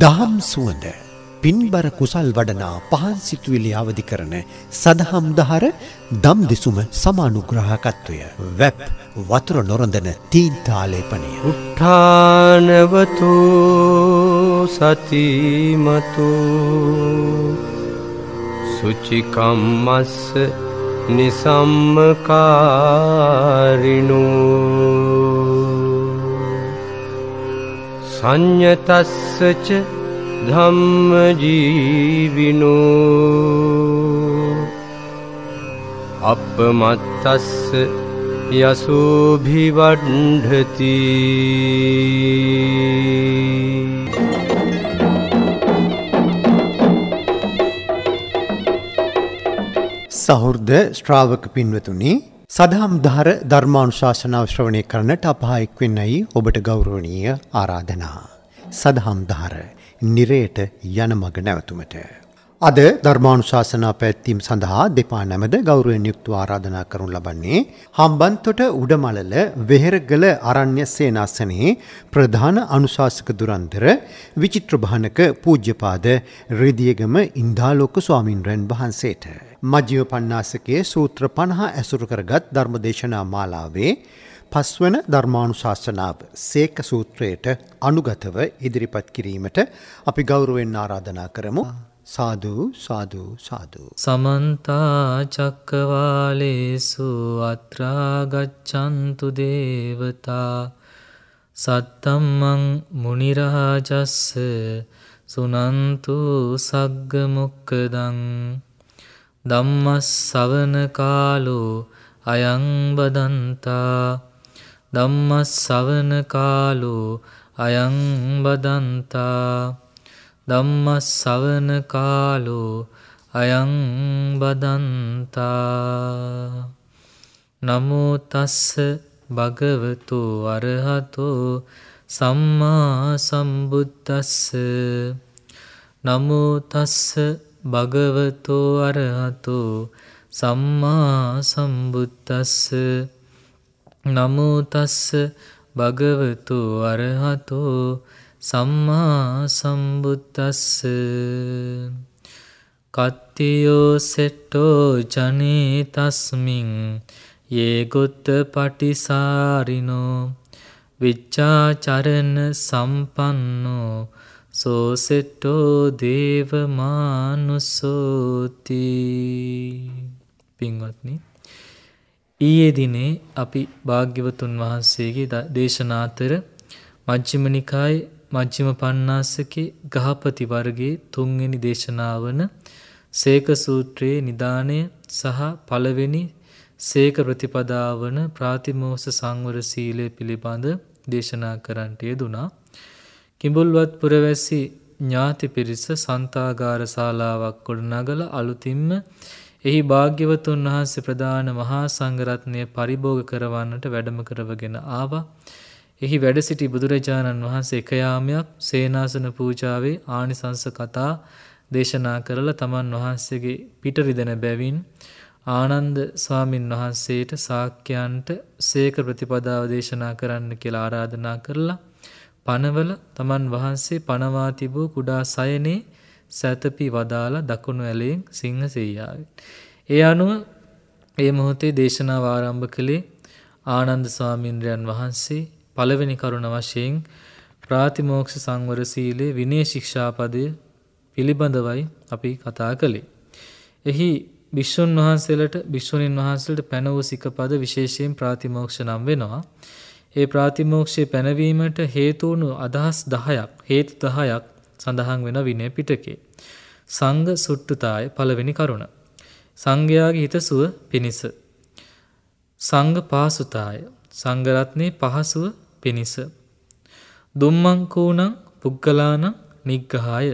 දහම් සුවඳ පින්බර කුසල් වඩනා පහන් සිතුවිලි අවදි කරන සදහම් දහර දම් දෙසුම සමානුග්‍රහකත්වය වැප් වතුර නොරඳන තීන්තාලේපනය උට්ඨානවතු සතිමතු සුචිකම්මස්ස නිසම්මකාරිනෝ සංයතස්සච ධම්ම ජීවිනෝ අපමත්තස්ස යසෝභිවඩ්ඩති සහෘද ශ්‍රාවක පින්වතුනි සදහම් ධාර ධර්මානුශාසනාව ශ්‍රවණය කරන්නට අපහායක් වෙන්නයි ඔබට ගෞරවනීය ආරාධනා. සදහම් ධාර නිරයට යන මඟ නැවතුමට. අද ධර්මානුශාසනා පැවැත්වීම සඳහා දෙපා නැමද ගෞරවයෙන් යුක්තව ආරාධනා කරනු ලබන්නේ හම්බන්තොට උඩමලල වෙහෙරගල අරණ්‍ය සේනාසනයේ ප්‍රධාන අනුශාසක දුරන්තර විචිත්‍රභානක පූජ්‍යපාද රිදියගම ඉන්දාලෝක ස්වාමින්වයන් වහන්සේට. මජ්‍යව පණ්ණාසකයේ සූත්‍ර පණහා ඇසුරු කරගත් ධර්මදේශනා මාලාවේ පස්වන ධර්මාණු ශාසනාව සේක සූත්‍රයට අනුගතව ඉදිරිපත් කිරීමට අපි ගෞරුවෙන් ආරාධනා කරමු. සාධූ සාධූ සාධූ. සමන්තාචක්කවාලේසු අත්‍රාගච්චන්තු දේවතා සත්තම්මං මුනිරාජස්ස සුනන්තු සග්ගමොක්කදං. ධම්මස්සවන කාලෝ අයං බදන්තා ධම්මස්සවන කාලෝ අයං බදන්තා ධම්මස්සවන කාලෝ අයං බදන්තා නමෝ තස්ස භගවතු අරහතෝ සම්මා සම්බුද්දස්ස නමෝ තස්ස භගවතෝ අරහතෝ සම්මා සම්බුද්දස්ස නමෝ තස්ස භගවතු අරහතෝ සම්මා සම්බුද්දස්ස කත්තියෝ සෙට්ටෝ ජනේ තස්මින් යේගොත්ත පටිසාරිනෝ විච්චාචරණ සම්පන්නෝ සෝසෙට්ටෝ දේවමානුසෝති පින්වත්නි ඊයේ දිනේ අපි භාග්‍යවතුන් වහන්සේගේ දේශනාතර මජ්ක්‍ධිම නිකාය මජ්ක්‍ධිම පඤ්ඤාසකේ ගහපති වර්ගයේ තුන්වෙනි දේශනාවන සේක සූත්‍රයේ නිදාණය සහ පළවෙනි සේක ප්‍රතිපදාවන ප්‍රාතිමෝස සංවර සීලය පිළිබඳ දේශනා කරන්නට යෙදුණා. කිඹුල්වත් පුරවැසි ඥාති පිරිස සන්තාගාර ශාලාවක් ගොඩනගල අලුතින්ම එහි භාග්‍යවතුන් වහන්සේ ප්‍රධාන මහා සංඝරත්නය පරිභෝග කරවන්නට වැඩම කරවගෙන ආවා. එහි වැඩ සිටි බුදුරජාණන් වහන්සේ එක යාමයක් සේනාසන පූජාවේ ආනිසංස කතා දේශනා කරලා තමන් වහන්සේගේ පිට රිදෙන බැවින් ආනන්ද ස්වාමින් වහන්සේට සාක්‍යයන්ට සේක ප්‍රතිපදාව දේශනා කරන්න කියලා ආරාධනා කරලා පනවල තමන් වහන්සේ පනවා තිබූ කුඩා සයනේ සැතපී වදාලා දකුණු ඇලයෙන් සිංහ සෙයියාවෙන්. ඒ අනුව ඒ මොහොතේ දේශනාව ආරම්භ කළේ ආනන්ද ස්වාමීන්ද්‍රයන් වහන්සේ පළවෙනි කරුණ වශයෙන් ප්‍රාතිමෝක්ෂ සංවර සීලේ විනය ශික්ෂාපදය පිළිබඳවයි අපි කතා කළේ. එහි භික්ෂුන් වහන්සේලට භික්ෂුණීන් වහන්සේලට පැන වූ සිකපද විශේෂයෙන් ප්‍රාතිමෝක්ෂ නම් වෙනවා. ඒ ප්‍රාතිමෝක්ෂය පැනවීමට හේතු වුණු අදහස් 10ක් හේතු 10ක් සඳහන් වෙන විනය පිටකේ. සංඝ සුට්ටුතාය පළවෙනි කරුණ. සංඝයාගේ හිතසුව පිණිස. සංඝ පාසුතාය සංඝරත්නේ පහසුව පිණිස. දුම්මංකූණං පුග්ගලානං නිග්ඝහාය.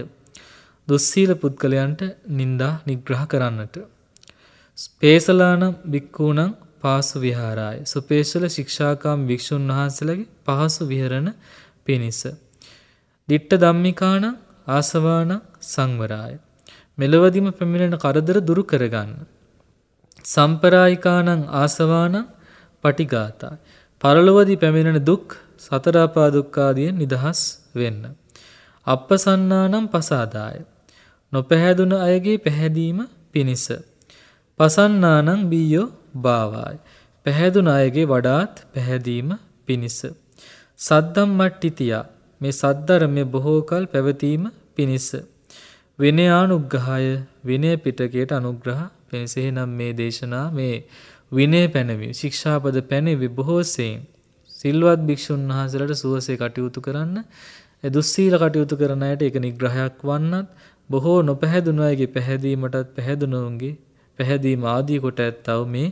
දුස්සීල පුද්ගලයන්ට නිନ୍ଦා නිග්‍රහ කරන්නට. ස්පේසලාන භික්ඛූණං පාසු විහාරාය. සුපේශල ශික්ෂාකාම් භික්‍ෂූන් වහන්සලගේ පහසු විහරණ පිණිස. දිට්ට දම්මිකාන ආසවාන සංවරාය. මෙලවදිම පැමිණෙන කරදර දුරු කරගන්න. සම්පරායිකානං ආසවානං පටිගාතා. පරලොවදි පැමිණෙන දුක් සතරාපාදුක්කාදියෙන් නිදහස් වෙන්න. අපපසන්නානම් පසාදාය. නොපැහැදුන අයගේ පැහැදීම පිණිස. පසන්නානං බීයෝ භාවායි. පැහැදුන අයගේ වඩාත් පැහැදීම පිණිස. සද්දම් මට්ටිතියා මේ සද්ධර්මය බොහෝකල් පැවතීම පිණිස. විනයානුග්‍රහය විනය පිටකයට අනුග්‍රහ පිණිස එහෙනම් මේ දේශනා මේ විනය පැනවි ශික්ෂාපද පැනවි බොහෝසයෙන් සිල්වත් භික්ෂුන් වහන්සේලාට සුවසේ කටයුතු කරන්න දුස්සීල කටයුතු කරන අයට ඒක නිග්‍රහයක් වන්නත් බොහෝ නොපැහැදුණු අයගේ පැහැදීමටත් පැහැදුණුන්ගේ පැහැදීම ආදී කොට ඇත්තව මේ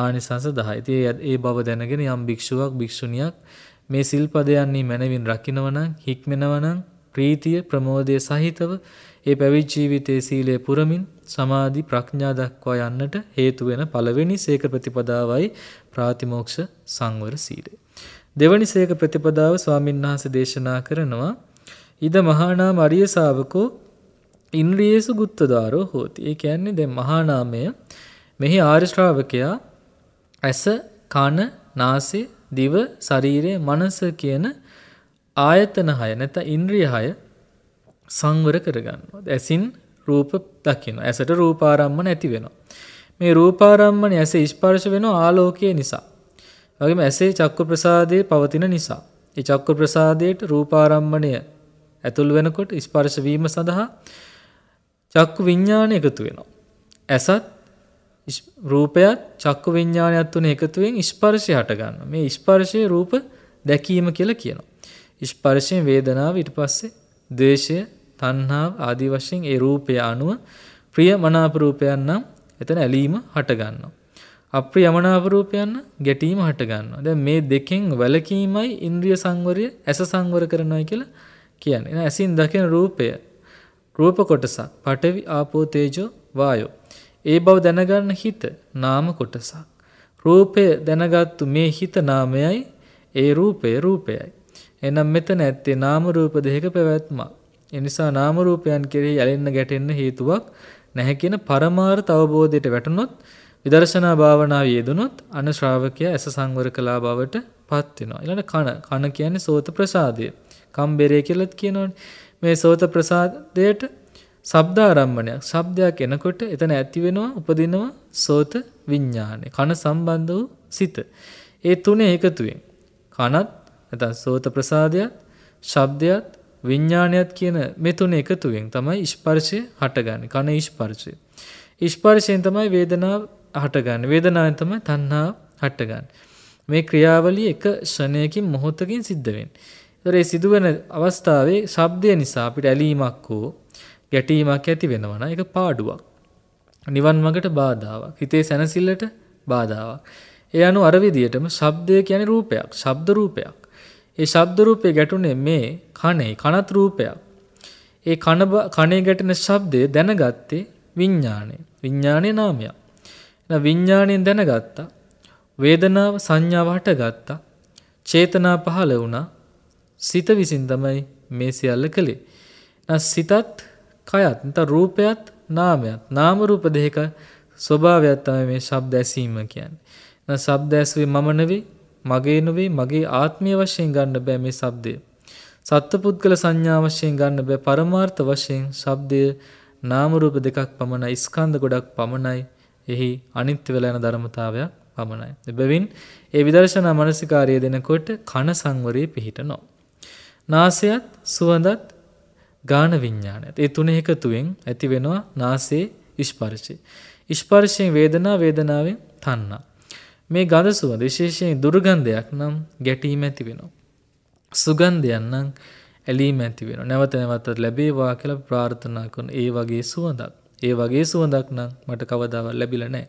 ආනිසංස 10. ඉතින් ඒ බව දැනගෙන යම් භික්ෂුවක් භික්ෂුණියක් මේ සිල්පදයන්හි මැනවින් රකින්නවනම් හික්මනවනම් ප්‍රීතිය ප්‍රමෝදය සහිතව ඒ පැවිදි ජීවිතයේ සීලය පුරමින් සමාධි ප්‍රඥා දක්වා යන්නට හේතු වෙන පළවෙනි සීක ප්‍රතිපදාවයි ප්‍රාතිමෝක්ෂ සංවර සීලය. දෙවනි සීක ප්‍රතිපදාව ස්වාමීන් වහන්සේ දේශනා කරනවා ඉද මහානාම අරිය ශාවකෝ ඉන්ද්‍රියේසු ගුත්තදාරෝ හෝති. ඒ කියන්නේ දැන් මහානාමය මෙහි ආර්ය ශ්‍රාවකයා ඇස, කන, නාසය, දිව, ශරීරය, මනස කියන ආයතන හය නැත්නම් ඉන්ද්‍රිය හය සංවර කරගන්නවා. ඇසින් රූප දකින්න. ඇසට රූපාරම්මන ඇති වෙනවා. මේ රූපාරම්මන ඇස ස්පර්ශ වෙනවා ආලෝකය නිසා. වගේම ඇසේ චක්කු ප්‍රසාදයේ පවතින නිසා. ඒ චක්කු ප්‍රසාදයට රූපාරම්මණය ඇතුළු වෙනකොට ස්පර්ශ වීම සඳහා චක්කු විඤ්ඥාන එකතු වෙනවා. ඇසත් රූපයත් චක්කු විඤ්ඥානයක් වන එකතුවෙන් ස්පර්ශය හටගන්න මේ ස්පර්ශය රූප දැකීම කියල කියනවා. ඉස්පර්ශයෙන් වේදනාව ඉට පස්සේ දේශය තන්හාාව ආදී වශයෙන් ඒ රූපය අනුව ප්‍රිය මනාපරූපයන් නම් එතන ඇලීම හටගන්නවා. අප්‍රිය යමනාපරූපයන්න ගැටීම හටගන්නවා. දැන් මේ දෙකෙන් වැළකීමයි ඉන්ද්‍රිය සංවරය ඇස සංවර කරනවා කියලා කියන්නේ. ඇසින් දකින රූපය රූප කොටසක් පඨවි ආපෝ තේජෝ වායෝ. ඒ බව දැනගන්න හිත නාම කොටසක්. රූපය දැනගත්තු මේ හිත නාමයයි ඒ රූපය රූපයයි. එනම් මෙතන ඇත්තේ නාම රූප දෙක පැවැත්මක්. එනිසා නාම රූපයන් කෙරෙහි යැලෙන්න ගැටෙන්න හේතුවක් නැහැ කියන පරමාර්ථ අවබෝධයට වැටුනොත් විදර්ශනා භාවනාව යෙදුනොත් අන ශ්‍රාවකයා ඇස සංවර කළා බවට පත් වෙනවා. ඊළඟ කන කන කියන්නේ සෝත ප්‍රසාදය. කම්බරේ කියලාත් කියනවනේ. මේ සෝත ප්‍රසාදයට ශබ්දාරම්මණයක් ශබ්දයක් එනකොට එතන ඇතිවෙනවා උපදිනවා සෝත විඤ්ඥානය කන සම්බන්ධ වූ සිත. ඒ තුනේ එකතුවෙන්. කනත් ඇතන් සෝත ප්‍රසාදයක් ශබ්දයත් විඤ්ඥානයක් කියන මෙතුන එකතුවෙන් තමයි ඉෂ්පර්ශය හටගන්න කන ඉෂ්පර්ශය. ඉෂ්පර්ශයෙන් තමයි වේදනාව හටගන්න වේදනාවෙන් තමයි තන්හා හටගන්න. මේ ක්‍රියාවලිය එක ෂණයකින් මොහොතකින් සිද්ධවෙන්. ඒතරේ සිදුවෙන අවස්ථාවේ ශබ්දය නිසා අපිට ඇලීමක් හෝ ගැටීමක් ඇති වෙනවා නම් ඒක පාඩුවක්. නිවන් මාර්ගට බාධාවක්. හිතේ සැනසෙල්ලට බාධාවක්. ඒ අනුව අර විදියටම ශබ්දය කියන්නේ රූපයක්. ශබ්ද රූපයක්. ඒ ශබ්ද රූපේ ගැටුනේ මේ කනේ කනත් රූපයක්. ඒ කන කනේ ගැටෙන ශබ්දය දැනගත්තේ විඥාණය. විඥාණයේ නාමයක්. එහෙනම් විඥාණයෙන් දැනගත්තා. වේදනාව සංඥාව හටගත්තා. චේතනා පහළ වුණා. සිත විසින් තමයි මේ සියල්ල කළේ. සිතත් කයත් නැත්නම් රූපයත් නාමයත් නාම රූප දෙක ස්වභාවයක් තමයි මේ ශබ්ද ඇසීම කියන්නේ. නැත්නම් ශබ්ද ඇසුවේ මම නෙවෙයි, මගේ නෙවෙයි, මගේ ආත්මය වශයෙන් ගන්න බෑ මේ ශබ්දය. සත්පුද්ගල සංඥා වශයෙන් ගන්න බෑ පරමාර්ථ වශයෙන් ශබ්දය නාම රූප දෙකක් පමණයි ස්කන්ධ ගොඩක් පමණයි එහි අනිත්‍ය වෙලා යන ධර්මතාවයක් පමණයි. එබැවින් ඒ විදර්ශනා මානසිකාරය දෙනකොට කන සංවරයේ පිහිටනවා. නාසයත් සුවඳත් ගාන විඥානයත්. ඒ තුන එකතුවෙන් ඇති වෙනවා නාසයේ ස්පර්ශය. ස්පර්ශයෙන් වේදනා වේදනාවෙන් තණ්හා. මේ ගඳ සුවඳ විශේෂයෙන් දුර්ගන්ධයක් නම් ගැටීම ඇති වෙනවා. සුගන්ධයක් නම් ඇලීම ඇති වෙනවා. නැවත නැවතත් ලැබේවා කියලා ප්‍රාර්ථනා කරන ඒ වගේ සුවඳක්. ඒ වගේ සුවඳක් නම් මට කවදාවත් ලැබිලා නැහැ.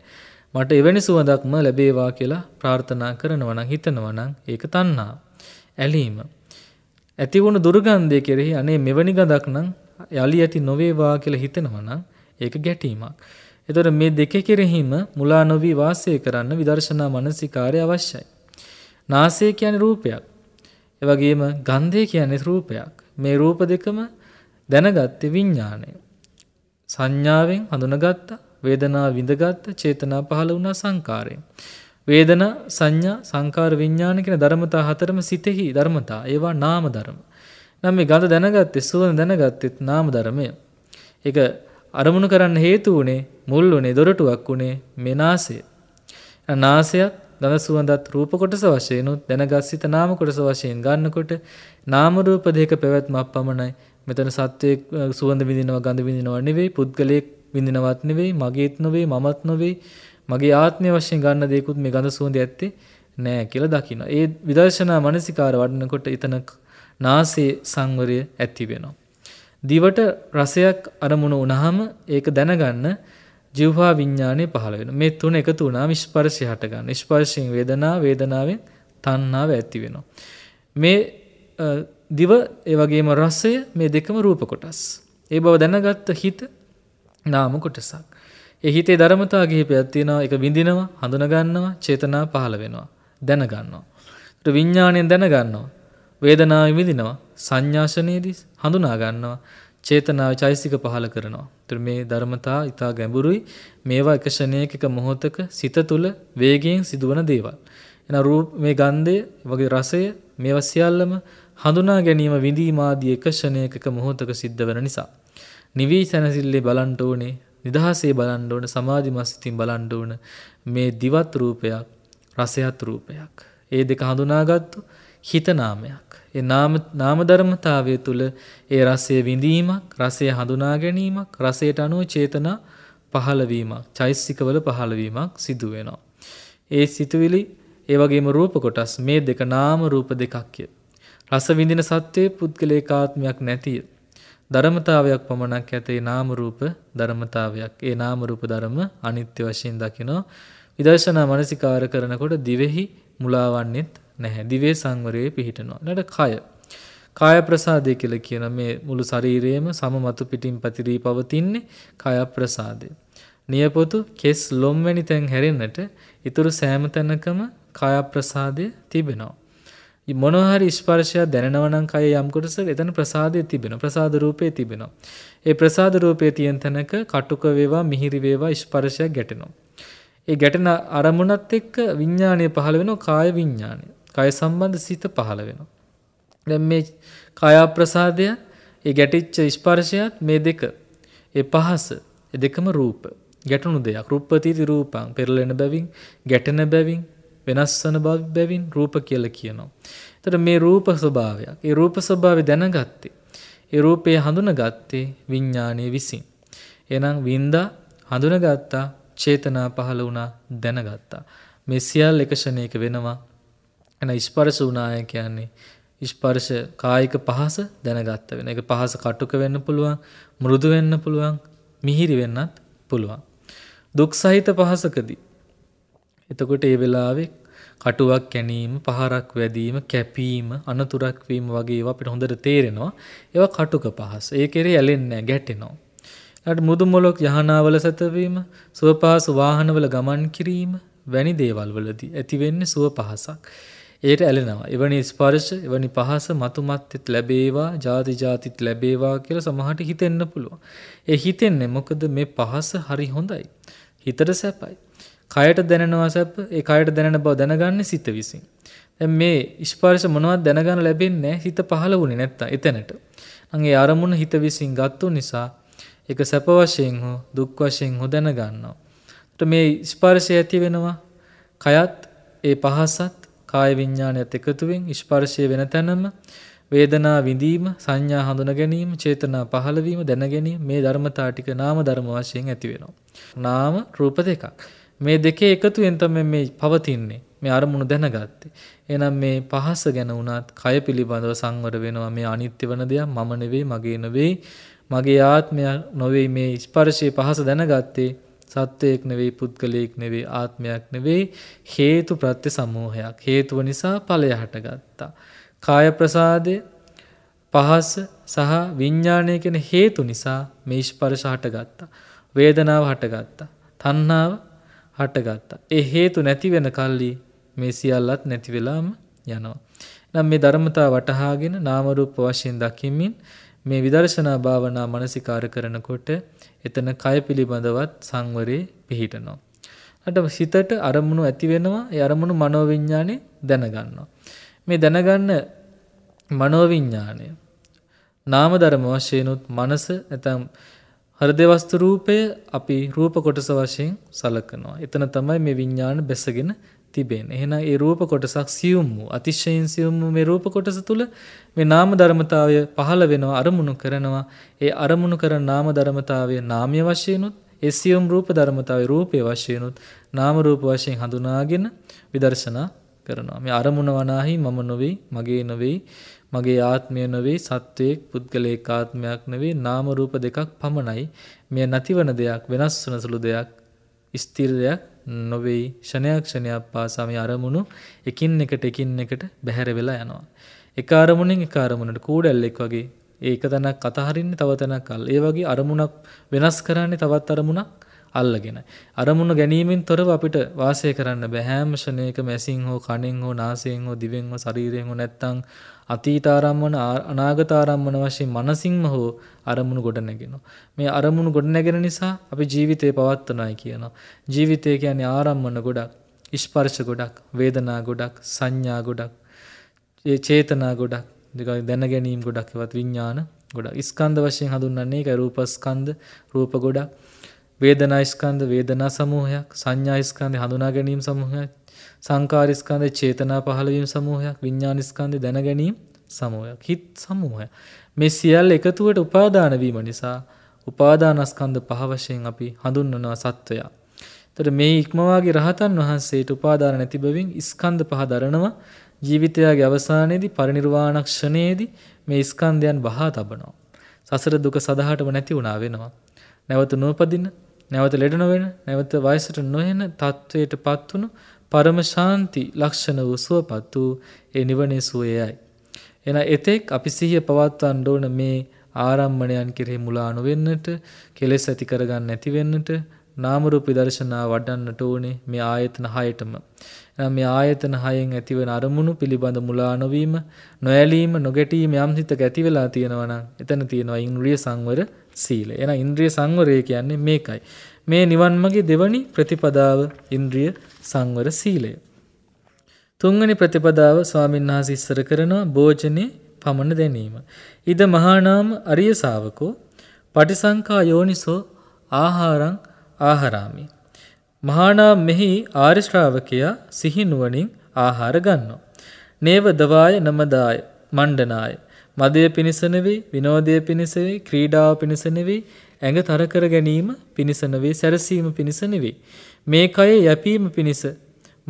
මට එවැනි සුවඳක්ම ලැබේවා කියලා ප්‍රාර්ථනා කරනවා නම් හිතනවා නම් ඒක තණ්හා. ඇලීම. ඇතිවුණු දුර්ගන්ධය කෙරෙහි අනේ මෙවැනි ගඳක් නම් යලි ඇති නොවේවා කියලා හිතෙනවා නම් ඒක ගැටීමක්. එතකොට මේ දෙකේ කෙරෙහිම මුලා නොවි වාසය කරන්න විදර්ශනා මනසිකාරය අවශ්‍යයි. නාසය කියන්නේ රූපයක්. ඒ වගේම ගන්ධය කියන්නේ රූපයක්. මේ රූප දෙකම දැනගත්තේ විඥාණය. සංඥාවෙන් හඳුනාගත්තා, වේදනාව විඳගත්තා, චේතනා පහළ වුණා සංකාරයෙන්. වේදනා සංඥා සංකාර විඥාන කියන ධර්මතා හතරම සිතෙහි ධර්මතා ඒවා නාම ධර්ම. නම් මේ ගඳ දැනගත්තේ සුවඳ දැනගත්තෙත් නාම ධර්මය. ඒක අරමුණු කරන්න හේතු උනේ මුල් උනේ දොරටුවක් උනේ මේ නාසය. නාසයත් ගඳ සුවඳත් රූප කොටස වශයෙන් උත් දැනගත් සිත නාම කොටස වශයෙන් ගන්නකොට නාම රූප දෙක පැවැත්මක් පමණයි. මෙතන සත්වයේ සුවඳ විඳිනවා ගඳ විඳිනවා නෙවෙයි පුද්ගලයෙක් විඳිනවත් නෙවෙයි මගේත් නෙවෙයි මමත් නෙවෙයි මගේ ආත්මය වශයෙන් ගන්න දේකුත් මේ ගඳ සුවඳ ඇත්තේ නෑ කියලා දකිනවා. ඒ විදර්ශනා මනසිකාර වඩනකොට එතන නාසයේ සංවරය ඇති වෙනවා. දිවට රසයක් අරමුණු වුණාම ඒක දැනගන්න ජීවහා විඥානය පහළ වෙනවා. මේ තුන එකතු වුණාම ස්පර්ශය හට ගන්නවා. ස්පර්ශයෙන් වේදනා, වේදනාවෙන් තණ්හාව ඇති වෙනවා. මේ දිව ඒ වගේම රසය මේ දෙකම රූප කොටස්. ඒ බව දැනගත්ත හිත නාම කොටසක්. ඒ හිතේ ධර්මතා කිහිපයක් තියෙනවා. ඒක විඳිනවා, හඳුනගන්නවා, චේතනා පහළ වෙනවා, දැනගන්නවා. ඊට විඥාණයෙන් දැනගන්නවා. වේදනාවෙ විඳිනවා, සංඥාශනයේදී හඳුනා ගන්නවා, චේතනාවේ චෛසික පහළ කරනවා. ඊට මේ ධර්මතා ඊටා ගැඹුරුයි. මේවා එක ෂණයක එක මොහොතක සිත තුළ වේගයෙන් සිදුවන දේවල්. එන රූප මේ ගන්ධය වගේ රසය මේවා සියල්ලම හඳුනා ගැනීම විඳීම ආදී එක ක්ෂණයක මොහොතක සිද්ධ වෙන නිසා නිවි සැනසille බලන්ට ඕනේ නිදහසේ බලන්න ඕන සමාධිමත් සිතින් බලන්න ඕන මේ දිවත් රූපයක් රසයත් රූපයක්. ඒ දෙක හඳුනාගත්තු හිත නාමයක්. ඒ නාම නාම ධර්මතාවය තුල ඒ රසය විඳීමක්, රසය හඳුනා ගැනීමක්, රසයට අනුව චේතනා පහළවීමක්, චෛසිකවල පහළවීමක් සිදු වෙනවා. ඒ සිතුවිලි ඒ වගේම රූප කොටස් මේ දෙක නාම රූප දෙකක් ය. රස විඳින සත්‍යයේ පුද්ගලිකාත්මයක් නැතිය. ධර්මතාවයක් පමණක් ඇතේ නාම රූප ධර්මතාවයක්. ඒ නාම රූප ධර්ම අනිත්‍ය වශයෙන් දකිනවා. විදර්ශනා මනසිකාර කරනකොට දිවෙහි මුලාවන්නේත් නැහැ. දිවේ සංවරයේ පිහිටනවා. ඊළඟ කය. කාය ප්‍රසාදය කියලා කියන මේ මුළු ශරීරයේම සමමතු පිටින් පැතිරී පවතින්නේ කාය ප්‍රසාදය. නියපොතු කෙස් ලොම් වැනි තැන් හැරෙන්නට ඊතුරු සෑම තැනකම කාය ප්‍රසාදය තිබෙනවා. මොනවා හරි ස්පර්ශයක් දැනෙනවා නම් කය යම් කොටසක එතන ප්‍රසාදයේ තිබෙනවා. ප්‍රසාද රූපේ තිබෙනවා. ඒ ප්‍රසාද රූපේ තියෙන තැනක කටුක වේවා මිහිරි වේවා ස්පර්ශයක් ගැටෙනවා. ඒ ගැටෙන අරමුණත් එක්ක විඥාණය පහළ වෙනවා කාය විඥාණය. කය සම්බන්ධ සිත පහළ වෙනවා. දැන් මේ කාය ප්‍රසාදය, ඒ ගැටිච්ච ස්පර්ශයත් මේ දෙක. ඒ පහස, ඒ දෙකම රූප. ගැටුණු දෙයක්. රූපපතිති රූපං පෙරලෙන බැවින්, ගැටෙන බැවින්, වෙනස් වන බව බැවින් රූප කියලා කියනවා. එතකොට මේ රූප ස්වභාවයක්. ඒ රූප ස්වභාවය දැනගත්තේ. ඒ රූපය හඳුනගත්තේ විඥානයේ විසින්. එහෙනම් වින්දා හඳුනගත්තා, චේතනා පහළ වුණා, දැනගත්තා. මේ සියල්ල එක ෂණයක වෙනවා. එහෙනම් ස්පර්ශ වුණාය කියන්නේ ස්පර්ශ කායික පහස දැනගත්ත වෙන. ඒක පහස කටුක වෙන්න පුළුවන්, මෘදු වෙන්න පුළුවන්, මිහිරි වෙන්නත් පුළුවන්. දුක් සහිත පහසකදී එතකොට ඒ වෙලාවේ කටුවක් කැණීම, පහරක් වැදීම, කැපීම, අනතුරක් වීම වගේ ඒවා අපිට හොඳට තේරෙනවා. ඒවා කටුක පහස. ඒ කෙරේ ඇලෙන්නේ නැහැ, ගැටෙනවා. ඊට මුදු මොලොක් යහනාවල සැතවීම, සුවපහසු වාහනවල ගමන් කිරීම වැනි දේවල් වලදී ඇති වෙන්නේ සුව පහසක්. ඒට ඇලෙනවා. එවැනි ස්පර්ශ, එවැනි පහස මතුමත්ෙත් ලැබේවා, ಜಾති ಜಾතිත් ලැබේවා කියලා සමහරට හිතෙන්න පුළුවන්. ඒ හිතෙන්නේ මොකද මේ පහස හරි හොඳයි. හිතට සැපයි. කයට දැනෙනවා සැප ඒ කයට දැනෙන බව දැනගන්නේ සිත විසින්. දැන් මේ ස්පර්ශ මොනවද දැනගන්න ලැබෙන්නේ හිත පහළ වුණේ නැත්තම් එතනට. අන් ඒ අරමුණ හිත විසින් ගත්තු නිසා ඒක සැප වශයෙන් හෝ දුක් වශයෙන් හෝ දැනගන්නවා. ඒත් මේ ස්පර්ශය ඇති වෙනවා. කයත් ඒ පහසත් කාය විඥානයත් එකතුවෙන් ස්පර්ශය වෙන තැනම වේදනා විඳීම, සංඥා හඳුනා ගැනීම, චේතනා පහළ වීම, දැන ගැනීම මේ ධර්මතා ටික නාම ධර්ම වශයෙන් ඇති වෙනවා. නාම රූප දෙකක්. මේ දෙකේ එකතුවෙන් තමයි මේ පවතින්නේ. මේ අරමුණු දැනගත්තේ. එහෙනම් මේ පහස ගැන වුණත් කය පිළිබඳව සංවර වෙනවා. මේ අනිත්‍ය වෙන දෙයක් මම නෙවෙයි, මගේ නෙවෙයි, මගේ ආත්මය නොවේ මේ ස්පර්ශයේ පහස දැනගත්තේ. සත්වයක් නෙවෙයි, පුද්ගලයෙක් නෙවෙයි, ආත්මයක් නෙවෙයි, හේතු ප්‍රත්‍ය සමූහයක්. හේතුව නිසා ඵලය හටගත්තා. කාය ප්‍රසාදය පහස සහ විඤ්ඤාණය කියන හේතු නිසා මේ ස්පර්ශ හටගත්තා. වේදනාව හටගත්තා. තණ්හාව හටගත්තා. ඒ හේතු නැති වෙන කල්ලි මේ සියල්ලත් නැති වෙලාම යනවා. නම් මේ ධර්මතා වටහාගෙන නාම රූප වශයෙන් දකිමින් මේ විදර්ශනා භාවනා මානසිකාර කරනකොට එතන කය පිළිබඳවත් සංවරේ පිහිටනවා. අට සිතට අරමුණු ඇති වෙනවා ඒ අරමුණු මනෝවිඤ්ඤාණය දැනගන්නවා. මේ දැනගන්න මනෝවිඤ්ඤාණය නාම ධර්ම වශයෙන්ුත් මනස නැත්නම් හෘද වස්තු රූපය අපි රූප කොටස වශයෙන් සලකනවා. එතන තමයි මේ විඥාන බැසගෙන තිබෙන්නේ. එහෙනම් ඒ රූප කොටසක් සියුම් වූ අතිශයින් සියුම් වූ මේ රූප කොටස තුල මේ නාම ධර්මතාවය පහළ වෙනවා අරමුණු කරනවා. ඒ අරමුණු කරන නාම ධර්මතාවය නාමයේ වශයෙන්ුත් ඒ සියුම් රූප ධර්මතාවය රූපයේ වශයෙන්ුත් නාම රූප වශයෙන් හඳුනාගෙන විදර්ශනා කරනවා. මේ අරමුණ වනාහි මම නොවේ, මගේ නොවේ, මගේ ආත්මය නොවේ සත්වයෙක් පුද්ගලයෙක් ආත්මයක් නෙවේ නාම රූප දෙකක් පමණයි. මෙය නැතිවන දෙයක් වෙනස් වන සුළු දෙයක් ස්ථිර දෙයක් නොවේ. ෂණයක් ෂණයක් පාසා මේ අරමුණු එකින් එකට එකින් එකට බැහැර වෙලා යනවා. එක අරමුණෙන් එක අරමුණට කූඩැල්ලෙක් වගේ ඒක තැනක් අතහරින්නේ තව තැනක් අල්. ඒ වගේ අරමුණක් වෙනස් කරන්නේ තවත් අරමුණක් අල්ලගෙන. අරමුණ ගැනීමෙන් තොරව අපිට වාසය කරන්න බෑ. හැම ෂණයකම ඇසින් හෝ කනෙන් හෝ නාසයෙන් හෝ දිවෙන් හෝ ශරීරයෙන් හෝ නැත්තම් අතීත ආරම්මන අනාගත ආරම්මන වශයෙන් මනසින්ම හෝ අරමුණු ගොඩනගෙනවා. මේ අරමුණු ගොඩනැගෙන නිසා අපි ජීවිතේ පවත්වනවායි කියනවා. ජීවිතය කියන්නේ ආරම්මන ගොඩක්, ස්පර්ශ ගොඩක්, වේදනා ගොඩක්, සංඥා ගොඩක්, චේතනා ගොඩක්, දැන ගැනීම් ගොඩක්, විඥාන ගොඩක්. ස්කන්ධ වශයෙන් හඳුන්වන්නේ ඒක රූපස්කන්ධ, රූප ගොඩක්. වේදනා ස්කන්ධ වේදනා සමූහයක් සංඥා ස්කන්ධ හඳුනා ගැනීම සමූහයක් සංකාර ස්කන්ධ චේතනා පහළ වීම සමූහයක් විඥාන ස්කන්ධ දැන ගැනීම සමූහයක් හිත් සමූහයක් මේ සියල්ල එකතුවට උපාදාන වීම නිසා උපාදානස්කන්ධ පහ වශයෙන් අපි හඳුන්වනවා සත්වය. එතකොට මේ ඉක්මවාගේ රහතන් වහන්සේට උපාදාන නැති බැවින් ස්කන්ධ පහ දරනවා ජීවිතයගේ අවසානයේදී පරිණිරවාණ ක්ෂණයේදී මේ ස්කන්ධයන් බහා තබනවා. සසර දුක සදාහටම නැති වුණා වෙනවා. නැවත නූපදින නැවත ලෙඩ නොවෙන නැවත වයසට නොහෙන තත්ත්වයට පත් වුණු පරම ශාන්ති ලක්ෂණ වූ සුවපත් වූ ඒ නිවනේ සුවයයි. එන එතෙක් අපි සිහිය පවත්වන්න ඕන මේ ආරම්මණයන් කෙරෙහි මුලා නොවෙන්නට, කෙලෙස් ඇති කරගන්න නැති වෙන්නට, නාම රූප විදර්ශනා වඩන්නට ඕනේ මේ ආයතන හයටම. එහෙනම් මේ ආයතන හයෙන් ඇතිවන අරමුණු පිළිබඳ මුලා නොවීම, නොඇලීම, නොගැටීම යම් හිතක ඇති වෙලා තියෙනවා නම් එතන තියෙනවා ඉන්ද්‍රිය සංවර සීලය. එහෙනම් ඉන්ද්‍රිය සංවරය කියන්නේ මේකයි. මේ නිවන්මගේ දෙවනි ප්‍රතිපදාව ඉන්ද්‍රිය සංවර සීලය. තුන්වෙනි ප්‍රතිපදාව ස්වාමීන් වහන්සේ ඉස්සර කරනවා භෝජනේ පමණ දැනීම. ඉද මහානාම අරිය ශාවකෝ පටිසංකා යෝනිසෝ ආහාරං ආහාරාමි. මහානාම් මෙහි ආර්ය ශ්‍රාවකයා සිහිනුවණින් ආහාර ගන්නවා. නේව දවාය නමදාය මණ්ඩනාය මදය පිණිස නෙවේ විනෝදය පිණිස නෙවේ ක්‍රීඩාව පිණිස නෙවේ ඇඟ තර කර ගැනීම පිණිස නෙවේ සැරසීම පිණිස නෙවේ මේ කය යැපීම පිණිස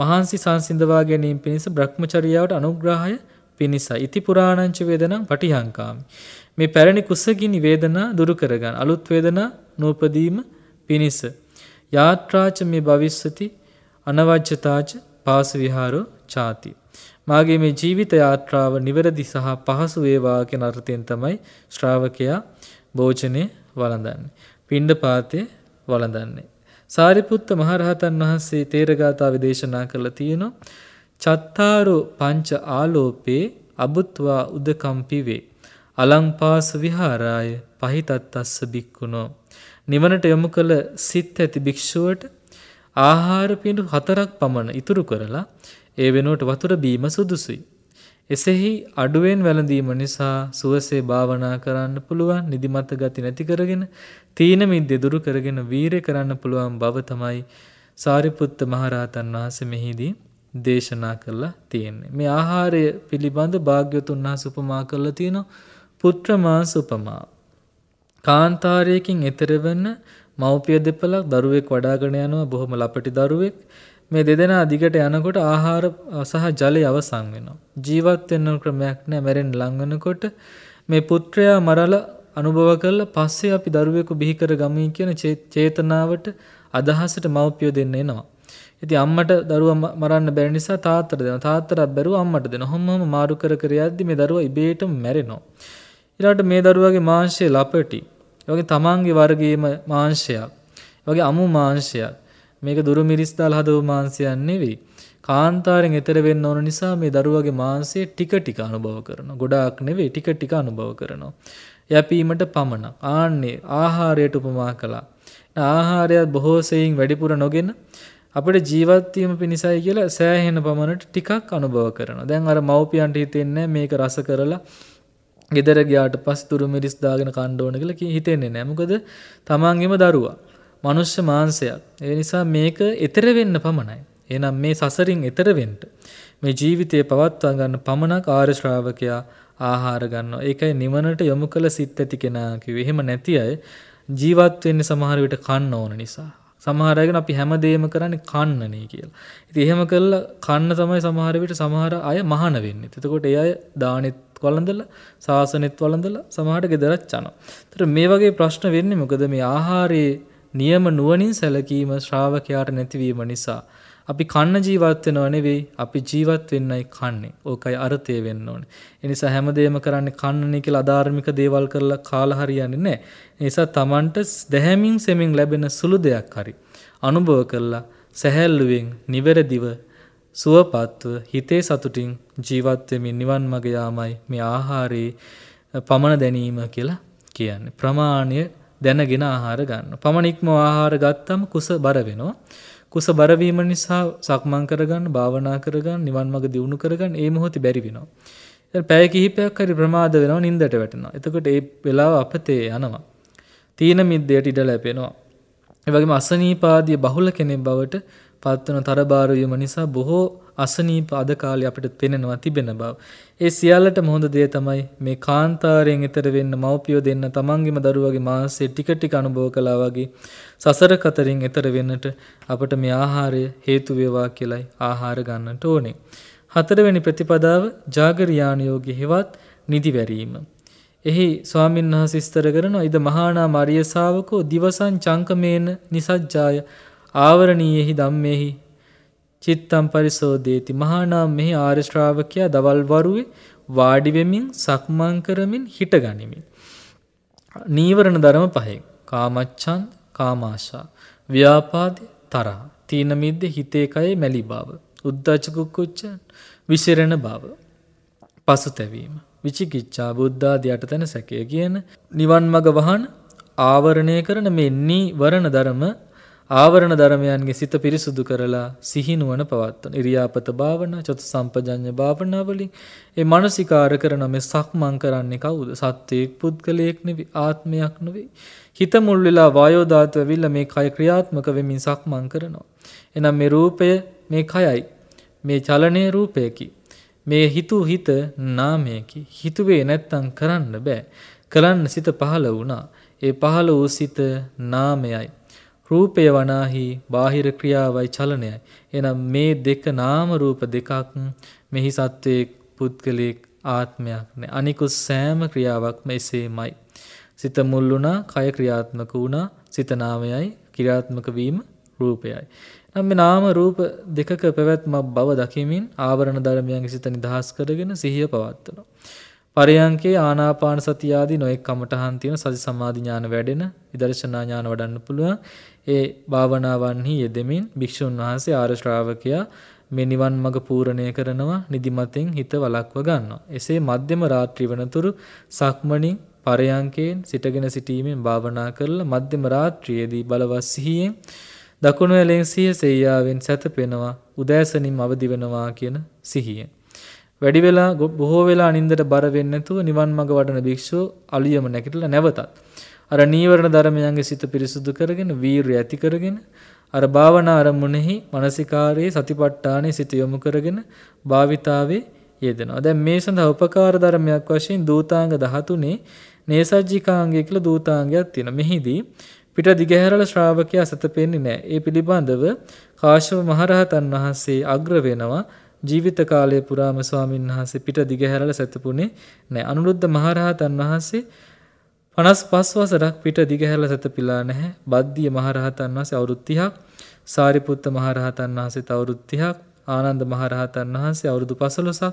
මහන්සි සංසිඳවා ගැනීම පිණිස භ්‍රමචර්යාවට අනුග්‍රහය පිණිසයි ඉති පුරාණංච වේදනං පටිහංකාමි මේ පැරණි කුසගිනි වේදනා දුරු කරගන්න අලුත් වේදනා නූපදීම පිණිස. යාත්‍රාච මේ භවිස්සති අනවජ්‍යතාච පාස විහාරෝ ചാති. මාගේ මේ ජීවිත යාත්‍රාව නිවැරදි සහ පහසු වේවා කියන අර්ථයෙන් තමයි ශ්‍රාවකයා භෝජනේ වළඳන්නේ. පින්ඩ පාතේ වළඳන්නේ. සාරිපුත්ත මහරහතන් වහන්සේ තේරගාථාව දේශනා කළ තියෙනවා. චත්තාරෝ පංච ආලෝපේ අබුත්වා උදකම්පිවේ. අලංපාස විහාරාය පහිතත්තස්ස බික්කුණෝ. නිවනට යොමු කළ සිත් ඇති භික්ෂුවට ආහාර පිඬු හතරක් පමණ ඉතුරු කරලා ඒ වෙනුවට වතුර බීම සුදුසුයි. එසෙහි අඩුවෙන් වැළඳීම නිසා සුවසේ භාවනා කරන්න පුළුවන් නිදිමත ගති නැති කරගෙන තීන මිද්දේ දුරු කරගෙන වීරය කරන්න පුළුවන් බව තමයි සාරිපුත්ත මහරහතන් වහන්සේ මෙහිදී දේශනා කරලා තියෙන්නේ. මේ ආහාරය පිළිබඳ භාග්‍යවතුන් වහන්සේ උපමා කරලා තියෙනවා පුත්‍ර මාංශ උපමා. කාන්තාරයකින් එතෙර වෙන මව්පිය දෙපළක් දරුවෙක් වඩාගෙන යනවා බොහොම ලපටි දරුවෙක්. මේ දෙදෙනා දිගට යනකොට ආහාර සහ ජලය අවසන් වෙනවා. ජීවත් වෙන්න ක්‍රමයක් නැහැ මැරෙන්න ලං වෙනකොට මේ පුත්‍රයා මරලා අනුභව කරලා පස්සේ අපි දරුවෙකු බිහි කර ගමයි කියන චේතනාවට අදහසට මව්පිය දෙන්න එනවා. ඉතින් අම්මට දරුවා මරන්න බැරි නිසා තාත්තට දෙනවා. තාත්තට බැරුව අම්මට දෙනවා. හොම්මම මාරු කර කර යද්දි මේ දරුවා ඉබේටම මැරෙනවා. ඊළඟට මේ දරුවාගේ මාංශය ලපටි. ඒ වගේ තමන්ගේ වර්ගයේම මාංශයක්. ඒ වගේ අමු මාංශයක්. මේක දුරු මිරිස් දාලා හදව මාංශයක් නෙවෙයි. කාන්තාරෙන් එතර වෙන්න ඕන නිසා මේ දරුවගේ මාංශය ටික ටික අනුභව කරනවා. ගොඩාක් නෙවෙයි ටික ටික අනුභව කරනවා. යැපීමට පමණක්. ආන්නේ ආහාරයට උපමා කළා. ආහාරයත් බොහෝ සෙයින් වැඩිපුර නොගෙන අපිට ජීවත් වීම පිණිසයි කියලා සෑහෙන පමණට ටිකක් අනුභව කරනවා. දැන් අර මව්පියන්ට හිතෙන්නේ මේක රස කරලා ගෙදර ගියාට පස් තුරුමිරිස් දාගෙන කන්න ඕන කියලා හිතෙන්නේ නැහැ. මොකද තමන්ගේම දරුවා. මනුෂ්‍ය මාංශයක්. ඒ නිසා මේක ඈතර වෙන්න පමණයි. එහෙනම් මේ සසරින් ඈතර වෙන්න මේ ජීවිතය පවත්වා ගන්න පමණක් ආර්ය ශ්‍රාවකයා ආහාර ගන්නවා. ඒකයි නිවනට යොමු කළ සිත් ඇති කෙනා කිව්වේ. එහෙම නැති අය ජීවත් වෙන්නේ සමහර විට කන්න ඕන නිසා. සමහර අයගෙන අපි හැමදේම කරන්නේ කන්නනේ කියලා. ඉතින් එහෙම කළා කන්න තමයි සමහර විට සමහර අය මහාන වෙන්නේ. එතකොට ඒ අය දානෙත් වළඳලා ශාසනෙත් වළඳලා සමහරට ගෙදරත් යනවා. ඒතර මේ වගේ ප්‍රශ්න වෙන්නේ මොකද මේ ආහාරයේ නියම නුවණින් සැලකීම ශ්‍රාවකයාට නැතිවීම නිසා. අපි කන්න ජීවත් වෙනව නෙවෙයි අපි ජීවත් වෙන්නයි කන්නේ. ඕකයි අර්ථය වෙන්න ඕනේ. ඒ නිසා හැමදේම කරන්නේ කන්නනේ කියලා අධාර්මික දේවල් කරලා කාලා හරියන්නේ නැහැ. ඒ නිසා Tamanට දැහැමින් සෙමින් ලැබෙන සුළු දෙයක් හරි අනුභව කරලා සැහැල්ලුවෙන් නිවැරදිව සුවපත්ව හිතේ සතුටින් ජීවත් වෙමින් නිවන් මඟ යාමයි මේ ආහාරයේ පමණ දැනීම කියලා කියන්නේ. ප්‍රමාණය දැනගෙන ආහාර ගන්න. පමණික්ම ආහාර ගත්තම කුස බර වෙනවා. කුස බරවීම නිසා සක්මන් කරගන්න, භාවනා කරගන්න, නිවන් මඟ දියුණු කරගන්න ඒ මොහොතේ බැරි වෙනවා. පැය කිහිපයක් හරි ප්‍රමාද වෙනවා නින්දට වැටෙනවා. එතකොට ඒ වෙලාව අපතේ යනවා. තීන මිද්දයට ඉඩ ලැබෙනවා. ඒ වගේම අසනීපාදී බහුල කෙනෙක් බවට පත්වන තරබාර වීම නිසා බොහෝ අසනීප අද කාලේ අපිට පෙනෙනවා තිබෙන බව. ඒ සියල්ලට හොඳ දේ තමයි මේ කාන්තාරයෙන් එතර වෙන්න මව්පියෝ දෙන්න තමන්ගේම දරුවගේ මාසෙ ටික ටික අනුභව කළා වගේ සසර කතරින් එතර වෙන්නට අපට මේ ආහාරය හේතු වේවා කියලයි ආහාර ගන්නට ඕනේ. හතරවෙනි ප්‍රතිපදාව జాగරියාණියෝගේ හෙවත් නිදිවැරීම. එහි ස්වාමීන් වහන්සේ විස්තර කරනවා ඉද මහානා මරිය ශාවකෝ දිවසං චංකමේන නිසජ්ජාය ආවරණීයෙහි ධම්මේහි චිත්තම් පරිසෝදේති මහානාම මෙහි ආර්ය ශ්‍රාවකයා දවල් වරුවේ වාඩි වෙමින් සක්මන් කරමින් හිට ගනිමින් නීවරණ ධර්ම පහෙන් කාමච්ඡන් කාමාශා ව්‍යාපාද තරහ තීන මිද්ද හිතේ කයේ මැලි බව උද්දච්ච කුක්කුච්ච විසිරෙන බව පසුතැවීම විචිකිච්ඡා බුද්ධාදී යටතන සැකය කියන නිවන් මඟ වහන ආවරණය කරන මේ නීවරණ ධර්ම ආවරණ ධර්මයන්ගේ සිත පිරිසුදු කරලා සිහිනුවන පවත්වන ඉරියාපත භාවනා චතු සම්පජඤ්ඤ භාවනා වලින් ඒ මානසිකාර කරන මේ සක්මන් කරන්නේ කවුද? සත්‍යයක් පුද්ගලයෙක් නෙවෙයි ආත්මයක් නෙවෙයි. හිත මුල් වෙලා වායෝ ධාතු ඇවිල්ලා මේ කය ක්‍රියාත්මක වෙමින් සක්මන් කරනවා. එහෙනම් මේ රූපය මේ කයයි. මේ චලනයේ රූපයකි. මේ හිතු හිත නාමයකි. හිතුවේ නැත්තම් කරන්න බෑ. කරන්න සිත පහළ වුණා. ඒ පහළ වූ සිත නාමයයි. රූපය වනාහි බාහිර ක්‍රියාවයි චලනයයි. එනම් මේ දෙක නාම රූප දෙකක් මෙහි සත්වයේ පුද්ගලයෙක් ආත්මයක් නෑ. අනිකුත් සෑම ක්‍රියාවක්ම එසේමයි. සිත මුල් වුණා, කය ක්‍රියාත්මක වුණා, සිත නාමයයි ක්‍රියාත්මක වීම රූපයයි. නම් මේ නාම රූප දෙකක පැවැත්මක් බව දකිමින් ආවරණ ධර්මයන්ගේ සිත නිදහස් කරගෙන සිහිය පවත්වනවා. පරයන්කේ ආනාපාන සතිය ආදී නොඑක් කමඨහන් තියෙන සති සමාධි ඥාන වැඩෙන විදර්ශනා ඥාන වඩන්න පුළුවන්. ඒ භාවනාවන්හි යෙදෙමින් භික්ෂුන් වහන්සේ ආර්ය ශ්‍රාවකයා මේ නිවන් මඟ පූර්ණණය කරනවා නිදිමතෙන් හිත වළක්ව ගන්නවා. එසේ මධ්‍යම රාත්‍රී වනතුරු සක්මණින් පරයන්කයෙන් සිටගෙන සිටීමෙන් භාවනා කරලා මධ්‍යම රාත්‍රියේදී බලවත් සිහියෙන් දකුණු ඇලෙන් සිය සෙයාවෙන් සැතපෙනවා උදෑසනින් අවදි වෙනවා කියන සිහියෙන් වැඩි වෙලා බොහෝ වෙලා නින්දට බර වෙන්නේ නැතුව නිවන් මඟ වඩන භික්ෂුව අලියම නැගිටලා නැවතත් අර නීවරණ ධර්මයන්ගේ සිත පිරිසුදු කරගෙන වීරිය ඇති කරගෙන අර භාවනා අරමුණෙහි මානසිකාරයේ සතිපට්ඨානයේ සිත යොමු කරගෙන භාවිතාවේ යෙදෙනවා. දැන් මේ සඳහා උපකාර ධර්මයක් වශයෙන් දූතාංග 13 නේසජ්ජිකාංගය කියලා දූතාංගයක් තියෙනවා. මෙහිදී පිට දිගහැරල ශ්‍රාවකයා සත පෙන්නේ නැහැ. ඒ පිළිබඳව කාශ්‍යප මහරහතන් වහන්සේ අග්‍ර වෙනවා. ජීවිත කාලය පුරාම ස්වාමීන් වහන්සේ පිට දිගහැරලා සැතපුණේ නැහැ. අනුරුද්ධ මහරහතන් වහන්සේ 55 වසරක් පිට දිගහැරලා සැතපීලා නැහැ. බද්දිය මහරහතන් වහන්සේ අවුරුදු 30ක්, සාරිපුත්ත මහරහතන් වහන්සේ අවුරුදු 30ක්, ආනන්ද මහරහතන් වහන්සේ අවුරුදු 15ක්,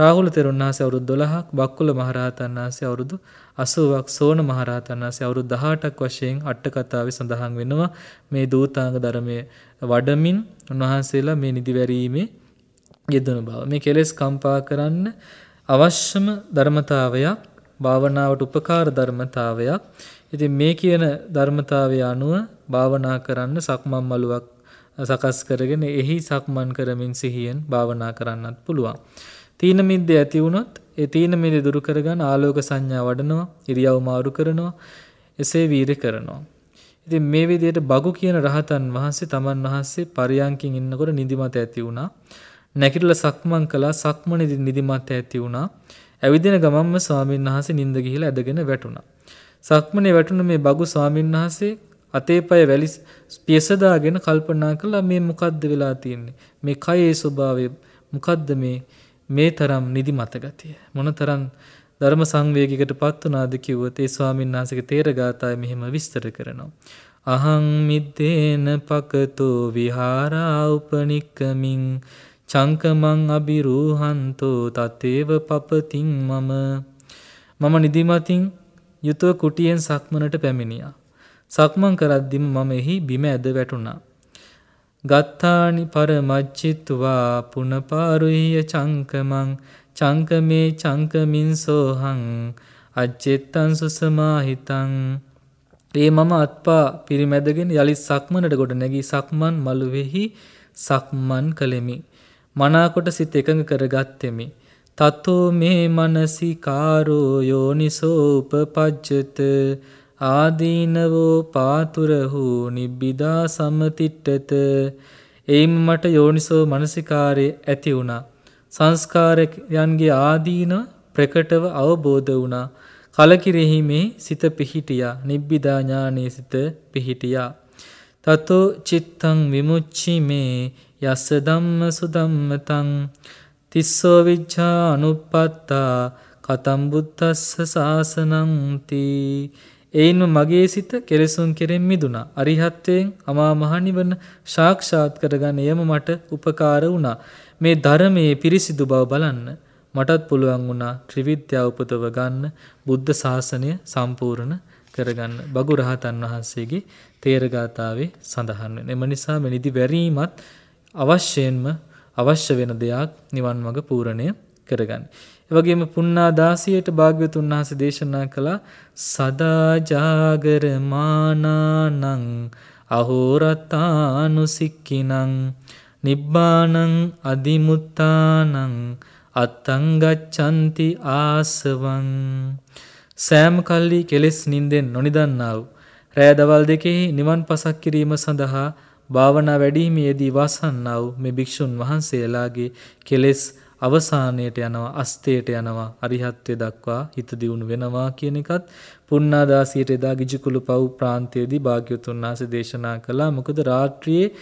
රාහුල තෙරුන් වහන්සේ අවුරුදු 12ක්, බක්කුල මහරහතන් වහන්සේ අවුරුදු 80ක්, සෝන මහරහතන් වහන්සේ අවුරුදු 18ක් වශයෙන් අට කතාවේ සඳහන් වෙනවා. මේ දූතාංග ධර්මයේ වඩමින් උන්වහන්සේලා මේ නිදිවැරීමේ යෙදෙන බව. මේ කෙලෙස් කම්පා කරන්න අවශ්‍යම ධර්මතාවයක් භාවනාවට උපකාර ධර්මතාවයක්. ඉතින් මේ කියන ධර්මතාවය අනුව භාවනා කරන්න සක්මන් මළුවක් සකස් කරගෙන එහි සක්මන් කරමින් සිහියෙන් භාවනා කරන්නත් පුළුවන්. තීන මිද්ද ඇති වුණොත් ඒ තීන මිද්ද දුරු කරගන්න ආලෝක සංඥා වඩනවා, ඉරියව් මාරු කරනවා, එසේ වීර කරනවා. ඉතින් මේ විදිහට බගු කියන රහතන් වහන්සේ තමන් වහන්සේ පරියන්කින් ඉන්නකොට නිදිමත ඇති වුණා. නැගිටලා සක්මන් කළා සක්මනේදී නිදිමත ඇති වුණා. ඇවිදින ගමම්ම ස්වාමීන් වහන්සේ නිින්ද ගිහිලා ඇදගෙන වැටුණා. සක්මනේ වැටුණ මේ බගු ස්වාමීන් වහන්සේ අතේ පය වැලි පියසදාගෙන කල්පනා කළා මේ මොකද්ද වෙලා තියෙන්නේ? මේ කයේ ස්වභාවය මොකද්ද මේ මේ තරම් නිදිමත ගතිය? මොනතරම් ධර්ම සංවේගයකට පත් වුණාද කිව්වොත් ඒ ස්වාමීන් වහන්සේගේ තේරගාතාවේ මෙහෙම විස්තර කරනවා. අහං මිද්දේන පකතෝ විහාරා උපනික්කමින් චංකමං අබිරූහන්තෝ තතේව පපතින් මම මම නිදිමතින් යුතුව කුටියෙන් සක්මනට පැමිණියා. සක්මන් කරද්දිම මම එහි බිම ඇද වැටුණා. ගත්තානි පර මච්චිත්තුවා පුනපාරුහිය චංකමං චංකමේ චංකමින් සෝහං අච්චෙත්තන් සුසමාහිතං ඒ මම අත්පා පිරිමැදගෙන යළිත් සක්මනට ගොඩ නැගී සක්මන් මළුවෙහි සක්මන් කළෙමි. මනාකොට සිත එකඟ කරගත්තෙමි. තතෝ මේ මනසි කාරෝ යෝනිසෝප පජ්ජත ආදීනවෝ පාතුරහු නිබ්බිදා සම්මතිට්ටත එයින් මට යෝනිසෝ මනසිකාරය ඇති වුණා. සංස්කාරයන්ගේ ආදීන ප්‍රකටව අවබෝධ වුණා. කලකිරෙහිමේ සිත පිහිටියා නිබ්බිදා ඥානයේ සිත පිහිටියා. තතෝ චිත්තං විමුච්චි මේ යස්ස ධම්ම සුධම්මතං තිස්සෝ විච්ඡා අනුප්පත්තා කතම් බුද්දස්ස සාසනංති එයින්ම මගේ සිත කෙලෙසුන් කෙරෙන් මිදුණා අරිහත්ත්වයෙන් අමා මහ නිවන සාක්ෂාත් කරගන්න යම මට උපකාර වුණා මේ ධර්මයේ පිරිසිදු බව බලන්න මටත් පුළුවන් වුණා ත්‍රිවිද්‍යාව උපදව ගන්න බුද්ධ ශාසනය සම්පූර්ණ කරගන්න බගු රහතන් වහන්සේගේ තේරගාතාවේ සඳහන් වෙනවා. එම නිසා මෙනිදි වැරීමත් අවශ්‍යයෙන්ම අවශ්‍ය වෙන දෙයක් නිවන් මඟ පූර්ණණය කරගන්න. ඒ වගේම පුන්නා 16ට භාග්‍යවතුන් වහන්සේ දේශනා කළා සදා జాగරමානානං අහෝරතානුසික්කිනං නිබ්බානං අදිමුත්තානං අත්තං ගච්ඡanti ආසවං සෑම කල්ලි කෙලෙස් නින්දෙන් නොනිදන්නා වූ රෑ දවල් දෙකෙහි නිවන් පසක් කිරීම සඳහා භාවනා වැඩීමේදී වාසන්නා වූ මේ භික්ෂුන් වහන්සේලාගේ කෙලෙස් අවසානයට යනවා අස්තේට යනවා අරිහත්ත්වයට දක්වා හිත දියුණු වෙනවා කියන එකත් පුන්නාදාසියට එදා ගිජිකුළු පව් ප්‍රාන්තයේදී භාග්‍යවතුන් වහන්සේ දේශනා කළා මොකද රාත්‍රියේ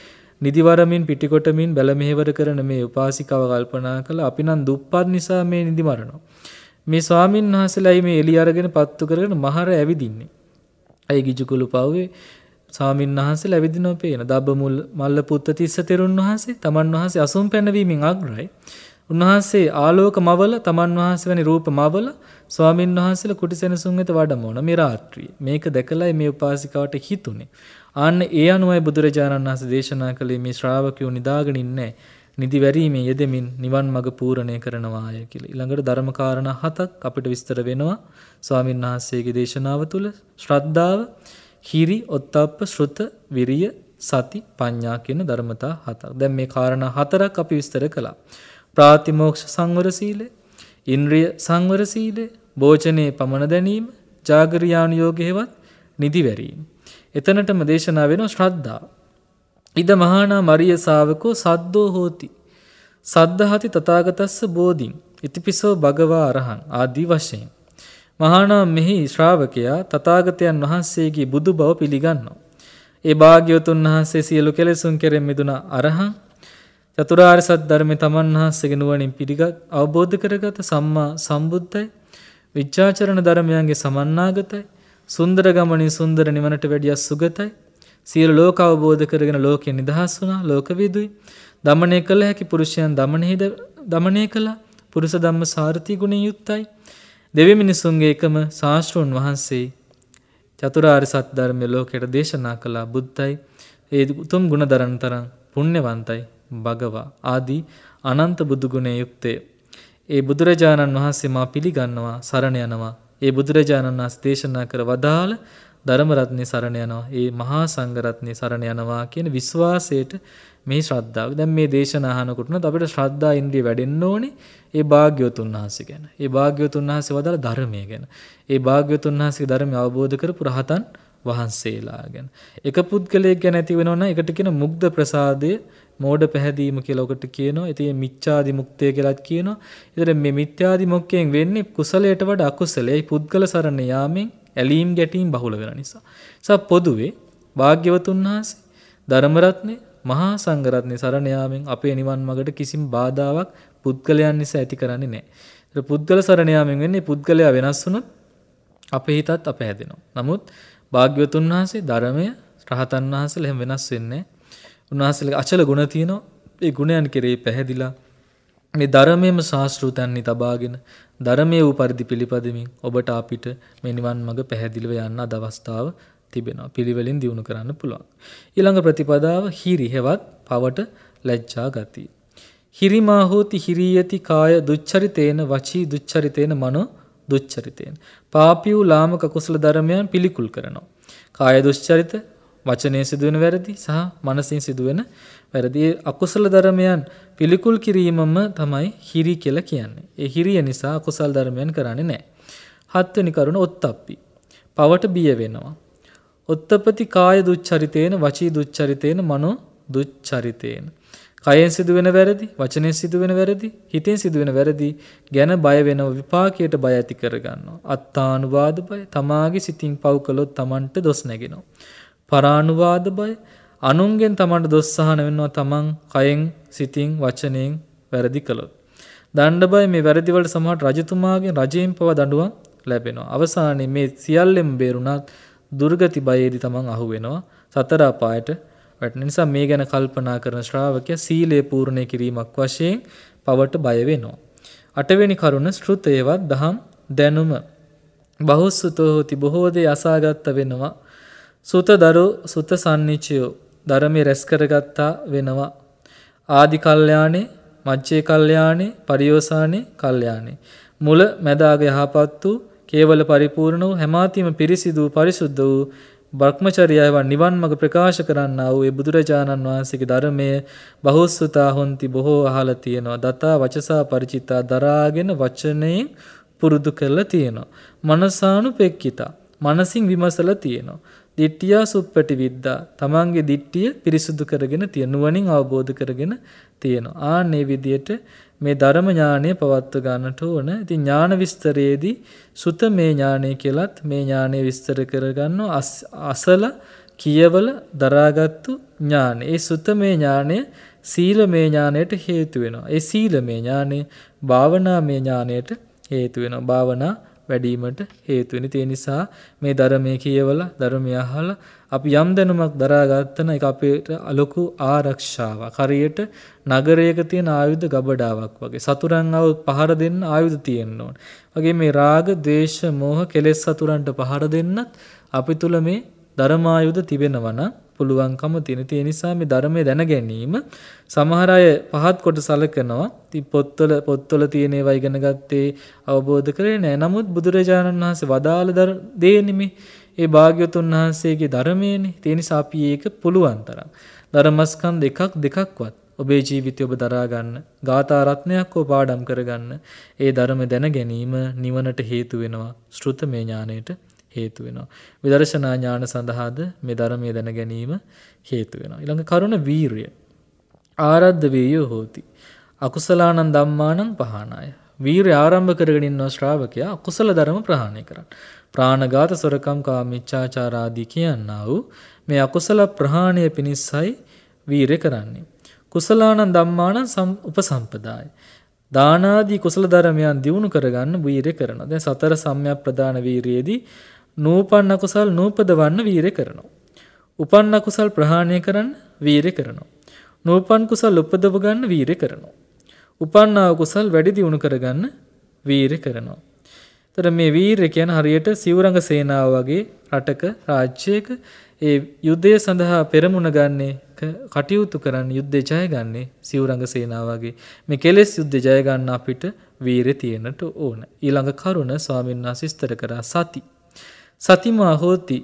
නිදිවරමින් පිටිකොටමින් බැල මෙහෙවර කරන මේ උපාසිකාව කල්පනා කළා අපි නම් දුප්පත් නිසා මේ නිදි මරනවා මේ ස්වාමින් වහන්සේලායි මේ එළිය අරගෙන පත්තු කරගෙන මහර ඇවිදින්නේ අය ගිජිකුළු පව්වේ සාමීන් වහන්සේ ලැබිදිනෝ පේන දබ්බ මුල් මල්ල පුත්ත තිස්ස තෙරුන් වහන්සේ තමන් වහන්සේ අසුම් පැනවීමෙන් අග්‍රයි. උන්වහන්සේ ආලෝක මවල තමන් වහන්සේ වැනි රූප මවල ස්වාමීන් වහන්සේලා කුටිසෙනසුන් වෙත වඩමෝන මේ රාත්‍රියේ. මේක දැකලයි මේ උපාසිකාවට හිතුනේ. ආන්න ඒ අනුවයි බුදුරජාණන් වහන්සේ දේශනා කළේ මේ ශ්‍රාවකයෝ නිදාගෙන ඉන්නේ නිදි වැරීමේ යෙදෙමින් නිවන් මඟ පූර්ණණය කරනවාය කියලා. ඊළඟට ධර්මකාරණා හතක් අපිට විස්තර වෙනවා ස්වාමින් වහන්සේගේ දේශනාව තුළ ශ්‍රද්ධාව හිරි ඔත්තප්ප ශ්‍රුත විරිය සති පඤ්ඤා කියන ධර්මතා හතක්. දැන් මේ කාරණා හතරක් අපි විස්තර කළා. ප්‍රාතිමෝක්ෂ සංවර සීලය, ඉන්ද්‍රිය සංවර සීලය, භෝජනේ පමන දැනීම, ජාගරියානුയോഗේවත් නිදිවැරීම. එතනටම දේශනා වෙනවා ශ්‍රද්ධා. ඉද මහානා මරිය ශාවකෝ සද්දෝ හෝති. සද්ධාති තථාගතස්ස බෝධින් ඉතිපිසෝ භගවා අරහං ආදී වශයෙන්. මහානාම මෙහි ශ්‍රාවකයා තථාගතයන් වහන්සේගේ බුදු බව පිළිගන්නවා. ඒ භාග්‍යවතුන් වහන්සේ සියලු කෙලෙසුන් කෙරෙන් මිදුණ අරහං චතුරාර්ය සත්‍ය ධර්මයේ තමන් වහන්සේගේ නුවණින් පිළිගත් අවබෝධ කරගත සම්මා සම්බුද්ධයි විචාචරණ ධර්මයන්ගේ සමන්නාගතයි සුන්දර ගමනින් සුන්දර නිවනට වැඩිය සුගතයි සියලු ලෝක අවබෝධ කරගෙන ලෝකෙන් නිදහස් වුණා ලෝකවිදුයි දමණය කළ හැකි පුරුෂයන් දමණයෙහිද දමණය කළා පුරුෂ ධම්ම සාරති ගුණයෙන් යුක්තයි දෙවි මිනිසුන්ගේ එකම ශාස්ත්‍රූන් වහන්සේ චතුරාර්ය සත්‍ය ධර්මය ලෝකයට දේශනා කළා බුද්ධයි ඒ උතුම් ගුණ දරන තරම් පුණ්‍යවන්තයි භගවා ආදී අනන්ත බුදු ගුණේ යුක්තය. ඒ බුදුරජාණන් වහන්සේ මා පිළිගන්නවා සරණ යනවා. ඒ බුදුරජාණන් වහන්සේ දේශනා කර වදාළ ධර්ම රත්නේ සරණ යනවා. ඒ මහා සංඝ රත්නේ සරණ යනවා කියන විශ්වාසයට මේ ශ්‍රද්ධාව. දැන් මේ දේශන අහනකොට නත් අපිට ශ්‍රද්ධා ඉන්ද්‍රිය වැඩෙන්න ඕනේ ඒ භාග්‍යවතුන් වහන්සේ ගැන. ඒ භාග්‍යවතුන් වහන්සේ වදාළ ධර්මය ගැන. ඒ භාග්‍යවතුන් වහන්සේගේ ධර්මය අවබෝධ කරපු රහතන් වහන්සේලා ගැන. එක පුද්ගලයෙක් ගැන ඇති වෙනවනම් එකට කියන මුග්ධ ප්‍රසාදය මෝඩ පැහැදීම කියලා ඔකට කියනවා. ඉතින් මිච්ඡාදි මුක්තිය කියලාත් කියනවා. ඉතින් මේ මිත්‍යාදි මුක්තියෙන් වෙන්නේ කුසලයට වඩා අකුසලයි පුද්ගල සරණ යාමෙන් ඇලීම් ගැටීම් බහුල වෙන නිසා. ස පොදුවේ භාග්‍යවතුන් වහන්සේ ධර්මරත්නය මහා සංගරත්නය සරණයාමෙන් අපේ නිවන් මඟට කිසිම බාධාවක් පුද්ගලයන් නිසා ඇති කරන්නේ නෑ. පුද්ගල සරණයාමෙන් වෙන්නේ පුද්ගලයා වෙනස් වුනොත් අපේ හිතත් අප හැදෙනවා. නමුත් භාග්‍යවතුන් වහන්සේ ධර්මය රහතන් වහන්සේලා එහෙම වෙනස් වෙන්නේ නැහැ. උන්වහන්සේලගේ අචල ගුණ තියෙනවා. ඒ ගුණයන් කෙරෙහි පැහැදිලා මේ ධර්මයේම සාස්ෘතන්හි තබාගෙන ධර්මයේ වූ පරිදි පිළිපදමින් ඔබට අපිට මේ නිවන් මඟ පැහැදිලිව යන්න අද අවස්ථාව තිබෙනවා. පිළිවෙලින් දිනු කරන්න පුළුවන්. ඊළඟ ප්‍රතිපදාව හිරි හෙවත් පවට ලැජ්ජා ගතිය. හිරිමා හෝති හිරියති කාය දුච්චරිතේන වචී දුච්චරිතේන මනෝ දුච්චරිතේන. පාපියු ලාමක කුසල ධර්මයන් පිළිකුල් කරනවා. කාය දුස්චරිත, වචනයෙන් සිදුවෙන වැරදි සහ මනසින් සිදුවෙන වැරදි. අකුසල ධර්මයන් පිළිකුල් කිරීමම තමයි හිරි කියලා කියන්නේ. ඒ හිරිය නිසා අකුසල් ධර්මයන් කරන්නේ නැහැ. හත්වෙනි කරුණ ඔත්තප්පි. පවට බිය වෙනවා. ඔත්තපති කාය දුච්චරිතේන වචී දුච්චරිතේන මනෝ දුච්චරිතේන. කයෙන් සිදුවෙන වැරදි, වචනෙන් සිදුවෙන වැරදි, හිතෙන් සිදුවෙන වැරදි ගැන බය වෙනව විපාකයට බය ඇති කරගන්නවා. අත්තානුවාද බය, තමාගේ සිතින් පව් කළොත් Tamanට දොස් නැගෙනවා. පරානුවාද බය අනුන්ගෙන් තමන්ට දොස් සහන වෙනවා තමන් කයෙන් සිතින් වචනයෙන් වැරදි කළොත්. දණ්ඩ බය මේ වැරදි වලට සමහර රජතුමාගේ රජයෙන් පවා දඬුවම් ලැබෙනවා. අවසානයේ මේ සියල්ලෙන් බේරුණත් දුර්ගති බයේදී තමන් අහු වෙනවා සතර අපායට වැටෙන නිසා මේ ගැන කල්පනා කරන ශ්‍රාවකයා සීලය පූර්ණේ කිරීමක් වශයෙන් පවට බය වෙනවා. අටවෙනි කරුණ ශ්‍රුතේවත් දහම් දැනුම බහුසුතෝ හොති බොහෝ දේ අසාගත වෙනවා සුතදරු සුත සන්නිචයෝ ධර්මයේ රැස් කරගත්තා වෙනවා. ආදි කල්යාණේ, මජ්ජේ කල්යාණේ, පරියෝසානේ කල්යාණේ. මුල මැදාග යහපත් වූ, කේවල පරිපූර්ණ වූ, හැමාතිම පිරිසිදු පරිසුද්ධ වූ භ්‍රමචර්යයව නිවන් මඟ ප්‍රකාශ කරන්නා වූ ඒ බුදුරජාණන් වහන්සේගේ ධර්මය බහුසුතා හොන්ති බොහෝ අහලා තියෙනවා. දතා වචසා ಪರಿචිතා දරාගෙන වචනයෙන් පුරුදු කරලා තියෙනවා. මනසානුපෙක්කිතා. මනසින් විමසලා තියෙනවා. දිට්ඨියා සුප්පටි විද්දා තමන්ගේ දිට්ඨිය පිරිසුදු කරගෙන තියෙන නුවණින් අවබෝධ කරගෙන තියෙනවා. ආන් මේ විදිහට මේ ධර්ම ඥානය පවත්ව ගන්නට ඕන. ඉතින් ඥාන විස්තරයේදී සුතමේ ඥානය කියලත් මේ ඥානය විස්තර කරගන්නවා අසල කියවල දරාගත්තු ඥාන. ඒ සුතමේ ඥානය සීලමේ ඥානයට හේතු වෙනවා. ඒ සීලමේ ඥානය භාවනාමේ ඥානයට හේතු වෙනවා. භාවනා වැඩීමට හේතු වෙන. ඒ නිසා මේ ධර්මයේ කියවලා ධර්මය අහලා අපි යම් දැනුමක් දරාගත්තන ඒක අපේට ලොකු ආරක්ෂාවක්. හරියට නගරයක තියෙන ආයුධ ගබඩාවක් වගේ. සතුරන් අව පහර දෙන්න ආයුධ තියෙන්න ඕන. වගේ මේ රාග, ද්වේෂ, මෝහ කෙලෙස් සතුරන්ට පහර දෙන්නත් අපි තුල මේ ධර්මායුධ තිබෙනවා නම් පුළුවන්කම තියෙන. ඒ නිසා මේ ධර්මය දැන ගැනීම සමහර අය පහත් කොට සලකනවා. ඉතින් පොත්වල පොත්වල තියෙන ඒවා ඉගෙන ගත්තේ අවබෝධ කරේ නෑ. නමුත් බුදුරජාණන් වහන්සේ වදාළ දේනේ මේ. ඒ භාග්‍යවතුන් වහන්සේගේ ධර්මයනේ. ඒ නිසා අපි ඒක පුළුවන් තරම් ධර්මස්කන්ධ එකක් දෙකක්වත් ඔබේ ජීවිතය ඔබ දරා ගන්න. ගාථා රත්නයක් ඔබ පාඩම් කරගන්න. ඒ ධර්ම දැන ගැනීම නිවනට හේතු වෙනවා. ශ්‍රුතමේ ඥාණයට හේතු වෙනවා. විදර්ශනා ඥාන සඳහාද මේ ධර්මයේ දැන ගැනීම හේතු වෙනවා. ඊළඟ කරුණ වීරිය. ආරද්ධ වේයෝ හෝති. අකුසලානං ධම්මානං පහනාය. වීරය ආරම්භ කරගෙන ඉන්නා ශ්‍රාවකයා අකුසල ධර්ම ප්‍රහාණය කරන්න. ප්‍රාණඝාත, සොරකම්, කාමීච්ඡාචාර ආදී කියනා වූ මේ අකුසල ප්‍රහාණය පිණිසයි වීරය කරන්නේ. කුසලානං ධම්මානං උපසම්පදාය. දානාදී කුසල ධර්මයන් දියුණු කරගන්න වීරය කරනවා. දැන් සතර සම්‍යක් ප්‍රදාන වීරියේදී නූපන් අකුසල් නූපදවන්න වීරය කරනවා. උපන් අකුසල් ප්‍රහාණය කරන්න වීරය කරනවා. නූපන් කුසල් උපදව ගන්න වීරය කරනවා. උපන්නා කුසල් වැඩි දියුණු කරගන්න වීරය කරනවා. එතකොට මේ වීරය කියන්නේ හරියට සිවුරඟ සේනාව වගේ රටක රාජ්‍යයක ඒ යුද්ධය සඳහා පෙරමුණ ගන්නේ කටයුතු කරන්න යුද්ධය ජය ගන්නේ සිවුරඟ සේනාව වගේ. මේ කෙලෙස් යුද්ධය ජය ගන්න අපිට වීරය තියෙන්නට ඕන. ඊළඟ කරුණ ස්වාමීන් වහන්සේ විස්තර කරා සති. සතිමා හෝති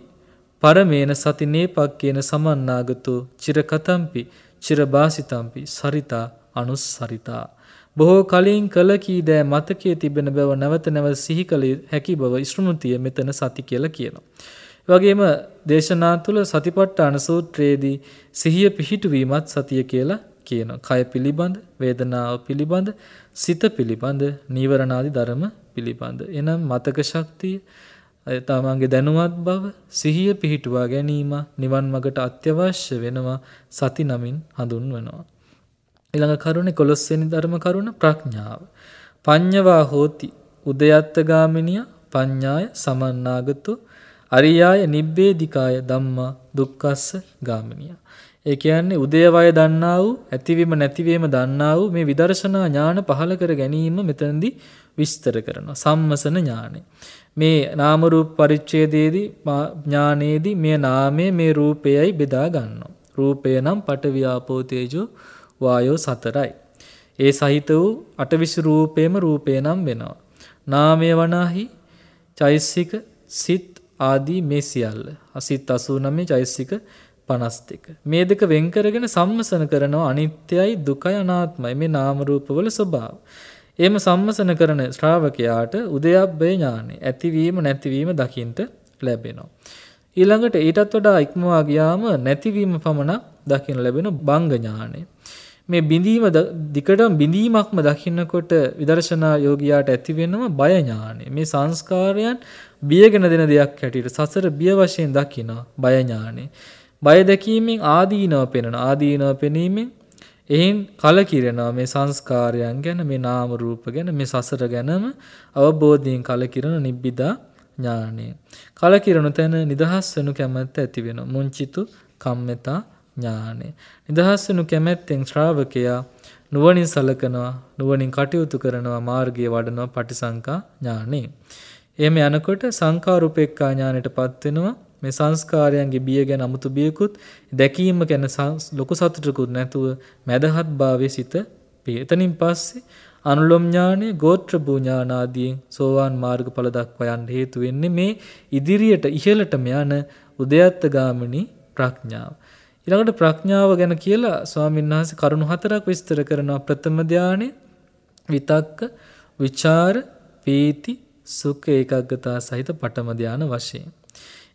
පරමේන සති නේපක්කේන සමන්නාගතෝ චිරකතම්පි චිරබාසිතම්පි සරිතා අනුස්සරිතා බොහෝ කලින් කළ කී දෑ මතකයේ තිබෙන බව නැවත නැවත සිහි කළ හැකි බව ස්ෘමතිය මෙතන සති කියලා කියනවා. වගේම දේශනා තුළ සතිපට්ඨාන සූත්‍රයේදී සිහිය පිහිටුවීමත් සතිය කියලා කියන කය පිළිබඳ වේදනාව පිළිබඳ සිත පිළිබඳ නීවරණාදි ධර්ම පිළිබඳ එනම් මතක ශක්තිය තමන්ගේ දැනුවත් බව සිහිය පිහිටුවා ගැනීම නිවන් මගට අත්‍යවශ්‍ය වෙනවා සති නමින් හඳුන්වනවා. ඊළඟ කරුණේ 11 වෙනි ධර්ම කරුණ ප්‍රඥාව. පඤ්ඤවා හෝති උදයත්තගාමිනිය පඤ්ඤාය සමන්නාගතෝ අරියාය නිබ්බේධිකාය ධම්මා දුක්ඛස්ස ගාමිනිය. ඒ කියන්නේ උදේවය දන්නා වූ ඇතිවීම නැතිවීම දන්නා වූ මේ විදර්ශනා ඥාන පහල කර ගැනීම මෙතනදී විස්තර කරනවා සම්මසන ඥානෙ. මේ නාම රූප පරිච්ඡේදයේදී ඥානයේදී මේ නාමය මේ රූපයයි බෙදා ගන්නවා. රූපය නම් පඨවි ආපෝ තේජෝ වායෝ සතරයි. ඒ සහිත වූ අටවිස් රූපේම රූපය නම් වෙනවා. නාමය වනාහි චෛසික සිත් ආදී මේ සියල්ල. අසිත් 89 චෛසික 52. මේ දෙක වෙන් කරගෙන සම්මසන කරනවා අනිත්‍යයි දුකයි අනාත්මයි මේ නාම රූපවල ස්වභාවය. එහෙම සම්මසන කරන ශ්‍රාවකයාට උදයබ්බේ ඥානෙ ඇතිවීම නැතිවීම දකින්ට ලැබෙනවා. ඊළඟට ඊටත් වඩා ඉක්මවා ගියාම නැතිවීම පමණක් දකින්න ලැබෙන බංග ඥානෙ. මේ බිඳීම දිකටම බිඳීමක්ම දකින්නකොට විදර්ශනා යෝගියාට ඇති වෙනවා බය ඥානෙ. මේ සංස්කාරයන් බියගෙන දෙන දෙයක් හැටියට සසර බිය වශයෙන් දකිනවා බය ඥානෙ. බය දැකීමෙන් ආදීනව පෙනෙන ආදීනව පෙනීමෙන් එයින් කලකිරෙනවා මේ සංස්කාරයන් ගැන මේ නාම රූප ගැන මේ සසර ගැනම අවබෝධයෙන් කලකිරන නිබ්බිදා ඥානය. කලකිරණු තැන නිදහස් වෙනු කැමැත්ත ඇති වෙනවා. මුංචිතු කම්මතා ඥානය. නිදහස් වෙනු කැමැත්තෙන් ශ්‍රාවකයා නුවණින් සලකනවා, නුවණින් කටයුතු කරනවා, මාර්ගයේ වඩනවා පටිසංකා ඥානෙ. එහෙම යනකොට සංකාරුපේක්ඛා ඥානෙටපත් වෙනවා. මේ සංස්කාරයන්ගේ බිය ගැන 아무තු බියකුත් දැකීම ගැන ලොකු සතුටකුත් නැතුව මදහත් භාවයේ සිත පිය. එතනින් පස්සේ අනුලොම් ඥානෙ, ගෝත්‍ර භූ ඥාන ආදී සෝවාන් මාර්ගඵල දක්වා යන්න හේතු වෙන්නේ මේ ඉදිරියට ඉහළටම යන උදයත්ත ගාමිනී ප්‍රඥාව. ඊළඟට ප්‍රඥාව ගැන කියලා ස්වාමීන් වහන්සේ කරුණු හතරක් විස්තර කරනවා. ප්‍රථම ධානය, විතක්ක, විචාර, පීති, සුඛ ඒකාග්‍රතාව සහිත පඨම ධාන වශයෙන්.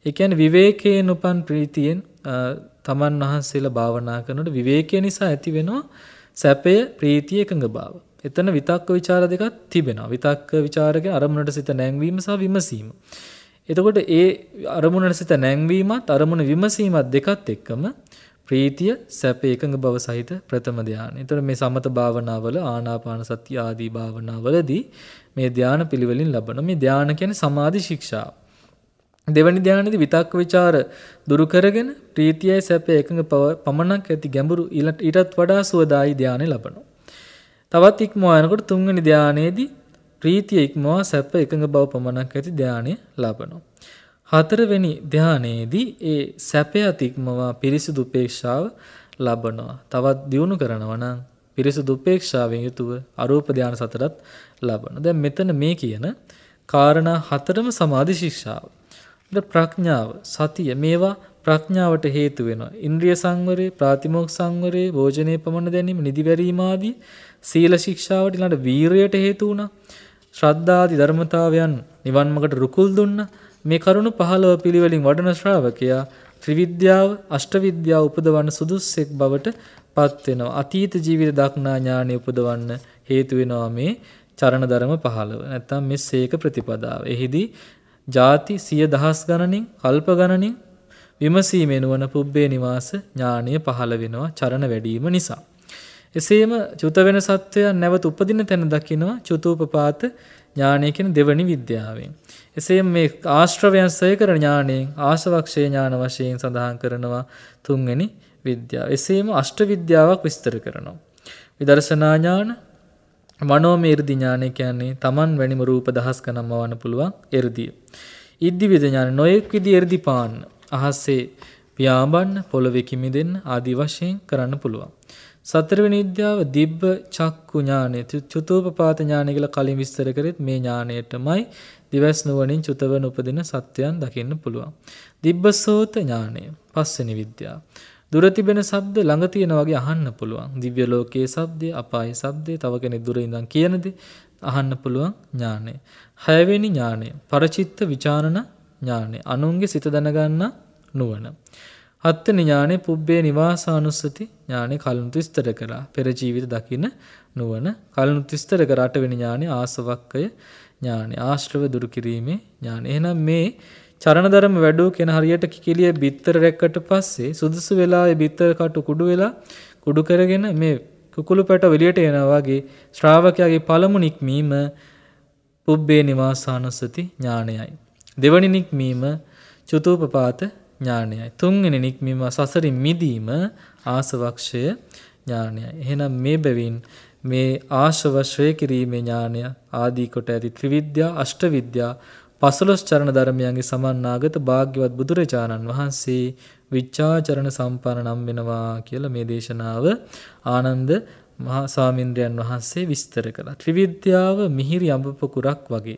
ඒ කියන්නේ විවේකයෙන් උපන් ප්‍රීතියෙන් තමන් වහන්සේලා භාවනා කරනකොට විවේකය නිසා ඇතිවෙනවා සැපය ප්‍රීතිය එකඟ බව. එතන විතක්ක ਵਿਚාර දෙකක් තිබෙනවා. විතක්ක ਵਿਚාරකේ අරමුණට සිත නැංවීම සහ විමසීම. එතකොට ඒ අරමුණට සිත නැංවීමත් අරමුණ විමසීමත් දෙකත් එක්කම ප්‍රීතිය සැප එකඟ බව සහිත ප්‍රථම ධානය. ඒතර මේ සමත භාවනාවල ආනාපාන සති ආදී භාවනාවලදී මේ ධාන පිළිවෙලින් ලබන මේ ධාන කියන්නේ සමාධි ශික්ෂාව. දෙවැනි ධානයේදී විතක්ක ਵਿਚාර දුරු කරගෙන ප්‍රීතියයි සැපේ එකඟ පමණක් ඇති ගැඹුරු ඊටත් වඩා සුවදායි ධානය ලබනවා. තවත් ඉක්මවා යනකොට තුන්වෙනි ධානයේදී ප්‍රීතිය ඉක්මවා සැප එකඟ බව පමණක් ඇති ධානය ලබනවා. හතරවෙනි ධානයේදී ඒ සැපයත් ඉක්මවා පිරිසිදු උපේක්ෂාව ලබනවා. තවත් දියුණු කරනවා නම් පිරිසිදු උපේක්ෂාවෙන් යුතුව අරූප ධාන සතරත් ලබනවා. දැන් මෙතන මේ කියන කාරණා හතරම සමාධි ශික්ෂාව. ද ප්‍රඥාව සතිය මේවා ප්‍රඥාවට හේතු වෙනවා. ඉන්ද්‍රිය සංවරය, ප්‍රාතිමෝක්ෂ සංවරය, භෝජනේ පමණ දැනීම, නිදිවැරීම ආදී සීල ශික්ෂාවට ඊළඟ වීරයට හේතු වුණා. ශ්‍රද්ධාදී ධර්මතාවයන් නිවන් මාර්ගට රුකුල් දුන්නා. මේ කරුණු 15 පිළිවෙලින් වඩන ශ්‍රාවකයා ත්‍රිවිද්‍යාව, අෂ්ටවිද්‍යාව උපදවන සුදුස්සෙක් බවට පත් වෙනවා. අතීත ජීවිත දක්නා ඥානෙ උපදවන්න හේතු වෙනවා මේ චරණ ධර්ම 15. නැත්තම් මෙසේක ප්‍රතිපදාව. එහිදී ಜಾති සිය දහස් ගණනින් කල්ප ගණනින් විමසීමේ නුවණ පුබ්බේ නිවාස ඥානය පහළ වෙනවා චරණ වැඩිම නිසා. එසේම චුත වෙන සත්වයන් නැවත උපදින තැන දකිනවා චුතූපපාත ඥානය කියන දෙවනි විද්‍යාවෙන්. එසේම මේ ආශ්‍රවයන් සයකර ඥානයෙන් ආශවක්ෂය ඥාන වශයෙන් සඳහන් කරනවා තුන්වෙනි විද්‍යාව. එසේම අෂ්ට විද්‍යාවක් විස්තර කරනවා. විදර්ශනා ඥාන, මනෝමය 이르දි ඥානය කියන්නේ Taman වැනිම රූප දහස් ගණන්ම වන්න පුළුවන් 이르දිය. ඉද්දි විද ඥාන නොයෙක් විදි 이르දි පාන්න. අහසේ පියාඹන්න පොළවේ කිමිදෙන්න ආදි වශයෙන් කරන්න පුළුවන්. සතරවෙනි විද්‍යාව දිබ්බ චක්කු ඥානය චතුූපපාත ඥානය කියලා කලින් විස්තර කරෙත් මේ ඥානයටමයි දිවස් නුවණින් චුතවන උපදින සත්‍යයන් දකින්න පුළුවන්. දිබ්බ සෝත ඥානය පස්වෙනි විද්‍යාව. දුර තිබෙන ශබ්ද ළඟ තියෙන වගේ අහන්න පුළුවන්. දිව්‍ය ලෝකයේ ශබ්දය, අපායේ ශබ්දය, තව කෙනෙක් දුර ඉඳන් කියන දේ අහන්න පුළුවන් ඥානය. හයවෙනි ඥානය. පරචිත්ත විචාරණ ඥානය. අනුන්ගේ සිත දැනගන්න නුවණ. හත්වෙනි ඥානය පුබ්බේ නිවාසානුස්සති ඥානය කලුණුත් විස්තර කරා. පෙර ජීවිත දකින නුවණ. කලුණුත් විස්තර කරාට වෙන ඥානය ආසවක්කය ඥානය. ආශ්‍රව දුරු කිරීමේ ඥානය. එහෙනම් මේ චරණධර්ම වැඩෝ කෙන හරියට කිකිලිය බිත්තර රැක්කට පස්සේ සුදුසු වෙලාවේ බිත්තර කටු කුඩු වෙලා කුඩු කරගෙන මේ කුකුළු පැට එළියට එනවා වගේ ශ්‍රාවකයාගේ පළමු නික්මීම පුබ්බේ නිවාසානුස්සති ඥානයයි. දෙවනි නික්මීම චතුූපපාත ඥානයයි. තුන්වෙනි නික්මීම සසරින් මිදීම ආසවක්ෂය ඥානයයි. එහෙනම් මේ බැවින් මේ ආශවශ්‍රය කිරීමේ ඥානය ආදී කොට ඇති ත්‍රිවිද්‍යා අෂ්ටවිද්‍යා පසළොස් චරණ ධර්මයන්ගේ සමන්නාගත භාග්‍යවත් බුදුරජාණන් වහන්සේ විචාචරණ සම්පන්න නම් වෙනවා කියලා මේ දේශනාව ආනන්ද මහා ස්වාමීන්ද්‍රයන් වහන්සේ විස්තර කළා. ත්‍රිවිද්‍යාව මිහිරි අඹ පොකුරක් වගේ.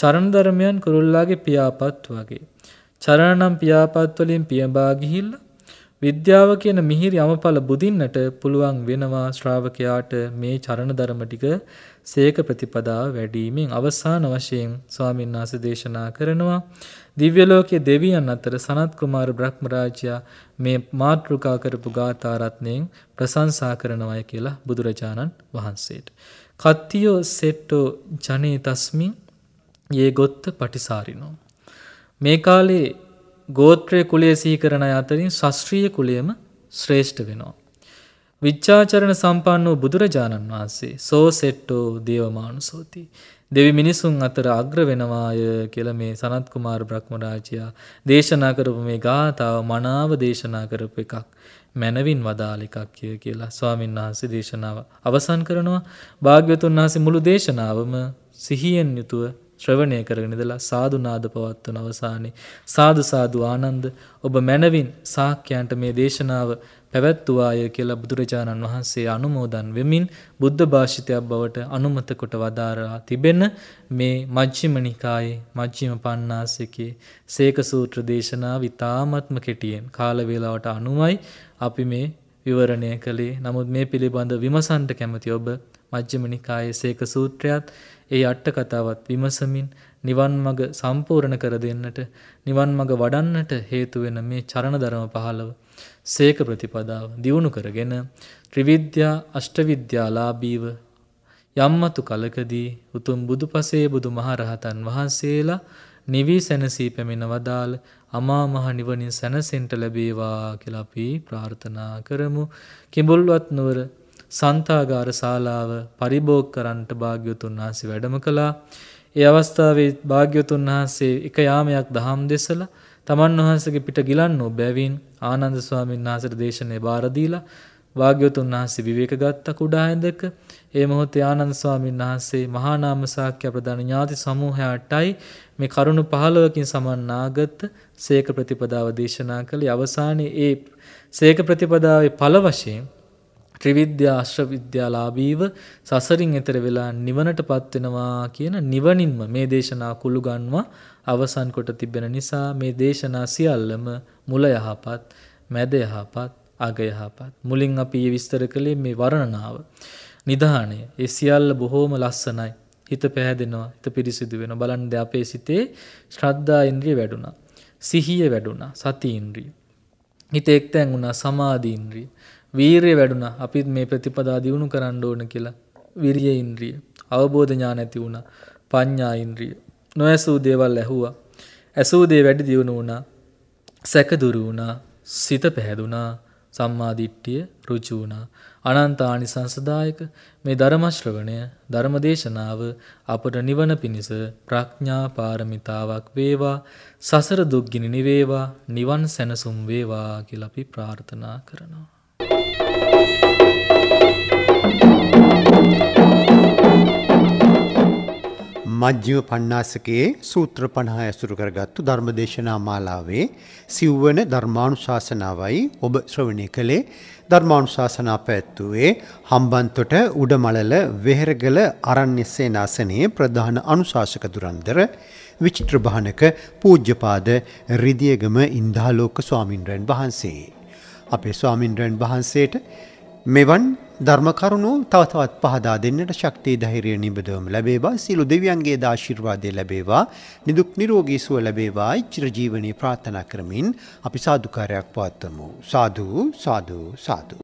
චරණ ධර්මයන් කුරුල්ලාගේ පියාපත් වගේ. චරණ නම් පියාපත් වලින් පියඹා ගිහිල්ලා විද්‍යාව කියන මිහිරි අමපල බුදින්නට පුළුවන් වෙනවා ශ්‍රාවකයාට මේ චරණ ධර්ම ටික සේක ප්‍රතිපදාව වැඩිවීමෙන් අවසාන වශයෙන් ස්වාමීන් වහන්සේ දේශනා කරනවා දිව්‍ය ලෝකයේ දෙවියන් අතර සනත් කුමාර බ්‍රහ්මරාජයා මේ මාත්‍රිකා කරපු ගාථා රත්ණයෙන් ප්‍රශංසා කරනවායි කියලා බුදුරජාණන් වහන්සේට කත්තියෝ සෙට්ටෝ ජනේ තස්මින් යේ ගොත්ත පටිසාරිනෝ මේ කාලේ ගෝත්‍රය කුලය සීකරණ අතරින් ශස්ත්‍රීය කුලයම ශ්‍රේෂ්ඨ වෙනවා විච්චාචරණ සම්පන්න වූ බුදුරජාණන් වහන්සේ සෝ සෙට්ටෝ දේවමානුසෝති. දෙවි මිනිසුන් අතර අග්‍ර වෙනවාය කියල මේ සනත්කුමාර බ්‍රහ්මරාජයා දේශනා කරපු මේ ගාථාව මනාව දේශනා කරපු එකක්. මැනවින් වදාලිකක්ය කියලා ස්වාමීන් වහන්සේ දේශනාව අවසන් කරනවා භාග්‍යතුන් වහසේ මුළු දේශනාවම සිහියෙන් යුතුව ශ්‍රවණය කරගෙනදලා සාධනාද පවත්වන අවසානයේ සාධ සාධු ආනන්ද ඔබ මැනවින් සාක්‍යයන්ට මේ දේශනාව පැවැත්වුවාය කියලා බුදුරජාණන් වහන්සේ අනුමෝදන් වෙමින් බුද්ධ භාෂිතයක් බවට අනුමත කොට වදාරා තිබෙන මේ මජ්ක්‍ධිම නිකායේ මජ්ක්‍ධිම පඤ්ඤාසකේ සේක සූත්‍ර දේශනාව ඉතාමත්ම කෙටියෙන් කාල වේලාවට අනුවයි අපි මේ විවරණය කළේ. නමුත් මේ පිළිබඳ විමසන්ට කැමති ඔබ මජ්ක්‍ධිම නිකායේ සේක සූත්‍රයත් ඒ අට කතාවත් විමසමින් නිවන් මඟ සම්පූර්ණ කර දෙන්නට නිවන් මඟ වඩන්නට හේතු වෙන මේ චරණ ධර්ම 15 සේක ප්‍රතිපදාව දියුණු කරගෙන ත්‍රිවිද්‍යා අෂ්ටවිද්‍යාලාභීව යම්මතු කලකදී උතුම් බුදු පසේ බුදු මහරහතන් වහන්සේලා නිවී සැනසී පැමිණ වදාළ අමා මහ නිවනින් සැනසෙන්ට ලැබේවා කියලා අපි ප්‍රාර්ථනා කරමු. කිඹුල්වත් නුවර සන්තාගාර ශාලාව පරිභෝග කරන්නට භාග්‍යවතුන් වහන්සේ වැඩම කළා. ඒ අවස්ථාවේ භාග්‍යවතුන් වහන්සේ එක යාමයක් දහම් දෙසලා තමන් වහන්සේගේ පිට ගිලන්නෝ බැවින් ආනන්ද ස්වාමීන් වහන්සේට දේශනේ බාර දීලා වාග්යතුන් වහන්සේ විවේක ගත්ත කුඩා ඇඳක ඒ මොහොතේ ආනන්ද ස්වාමීන් වහන්සේ මහා නාම සාක්‍ය ප්‍රදාන ඥාති සමූහයටයි මේ කරුණ 15කින් සමන්නාගත් සේක ප්‍රතිපදාව දේශනා කළේ අවසානයේ ඒ සේක ප්‍රතිපදාවේ ඵල වශයෙන් ත්‍රිවිද්‍ය අශ්‍රවිද්‍යාලාභීව සසරින් එතර වෙලා නිවනටපත් වෙනවා කියන නිවනින්ම මේ දේශනා කුළු ගන්වා අවසන් කොට තිබෙන නිසා මේ දේශනා සියල්ලම මුල යහපත් මැද යහපත් අග යහපත් මුලින් අපි ඒ විස්තර කළේ මේ වර්ණනාව නිධානය ඒ සියල්ල බොහෝම ලස්සනයි හිත පැහැදෙනවා හිත පිරිසිදු වෙනවා බලන්න දැන් අපේ සිතේ ශ්‍රද්ධා ඉන්ද්‍රිය වැඩුණා සිහිය වැඩුණා සති ඉන්ද්‍රිය හිත එක්තැන් වුණා සමාධි ඉන්ද්‍රිය වීරිය වැඩුණා අපිත් මේ ප්‍රතිපදා දියුණු කරන්න ඕන කියලා විරිය ඉන්ද්‍රිය අවබෝධ ඥාන ඇති වුණා පඤ්ඤා ඉන්ද්‍රිය නොඇසූ දේවල් ඇහුවා ඇසූ දේ වැඩි දියුණු වුණා සැක දුරු වුණා, සිත පැහැදුනා, සම්මාදිට්ඨිය ඍජු වුණා. අනන්ත ආනිසංසදායක මේ ධර්ම ශ්‍රවණය, ධර්ම දේශනාව අපට නිවන පිණිස ප්‍රඥා පාරමිතාවක් වේවා, සසර දුක් ගිනි නිවේවා, නිවන් සැනසුම් වේවා කියලා අපි ප්‍රාර්ථනා කරනවා. මජ්ජිම පණ්ණාසකයේ සූත්‍ර 50 ඇසුරු කරගත්තු ධර්මදේශනා මාලාවේ සිව්වන ධර්මානුශාසනාවයි ඔබ ශ්‍රවණය කළේ ධර්මානුශාසනා පැවැත්වුවේ හම්බන්තොට උඩමළල වෙහෙරගල අරණ්‍ය සේනාසනයේ ප්‍රධාන අනුශාසක දුරන්දර විචිත්‍ර භානක පූජ්‍යපාද රිදියගම ඉන්දාලෝක ස්වාමින්ද්‍රයන් වහන්සේ. අපේ ස්වාමින්ද්‍රයන් වහන්සේට මෙවන් ධර්ම කරුණු තව තවත් පහදා දෙන්නට ශක්තිය ධෛර්යය නිබදවම ලැබේවා සියලු දෙවියන්ගේ ආශිර්වාදය ලැබේවා නිදුක් නිරෝගී සුව ලැබේවා චිරජීවනයේ ප්‍රාර්ථනා කරමින් අපි සාදුකාරයක් පවත්වමු සාදු සාදු සාදු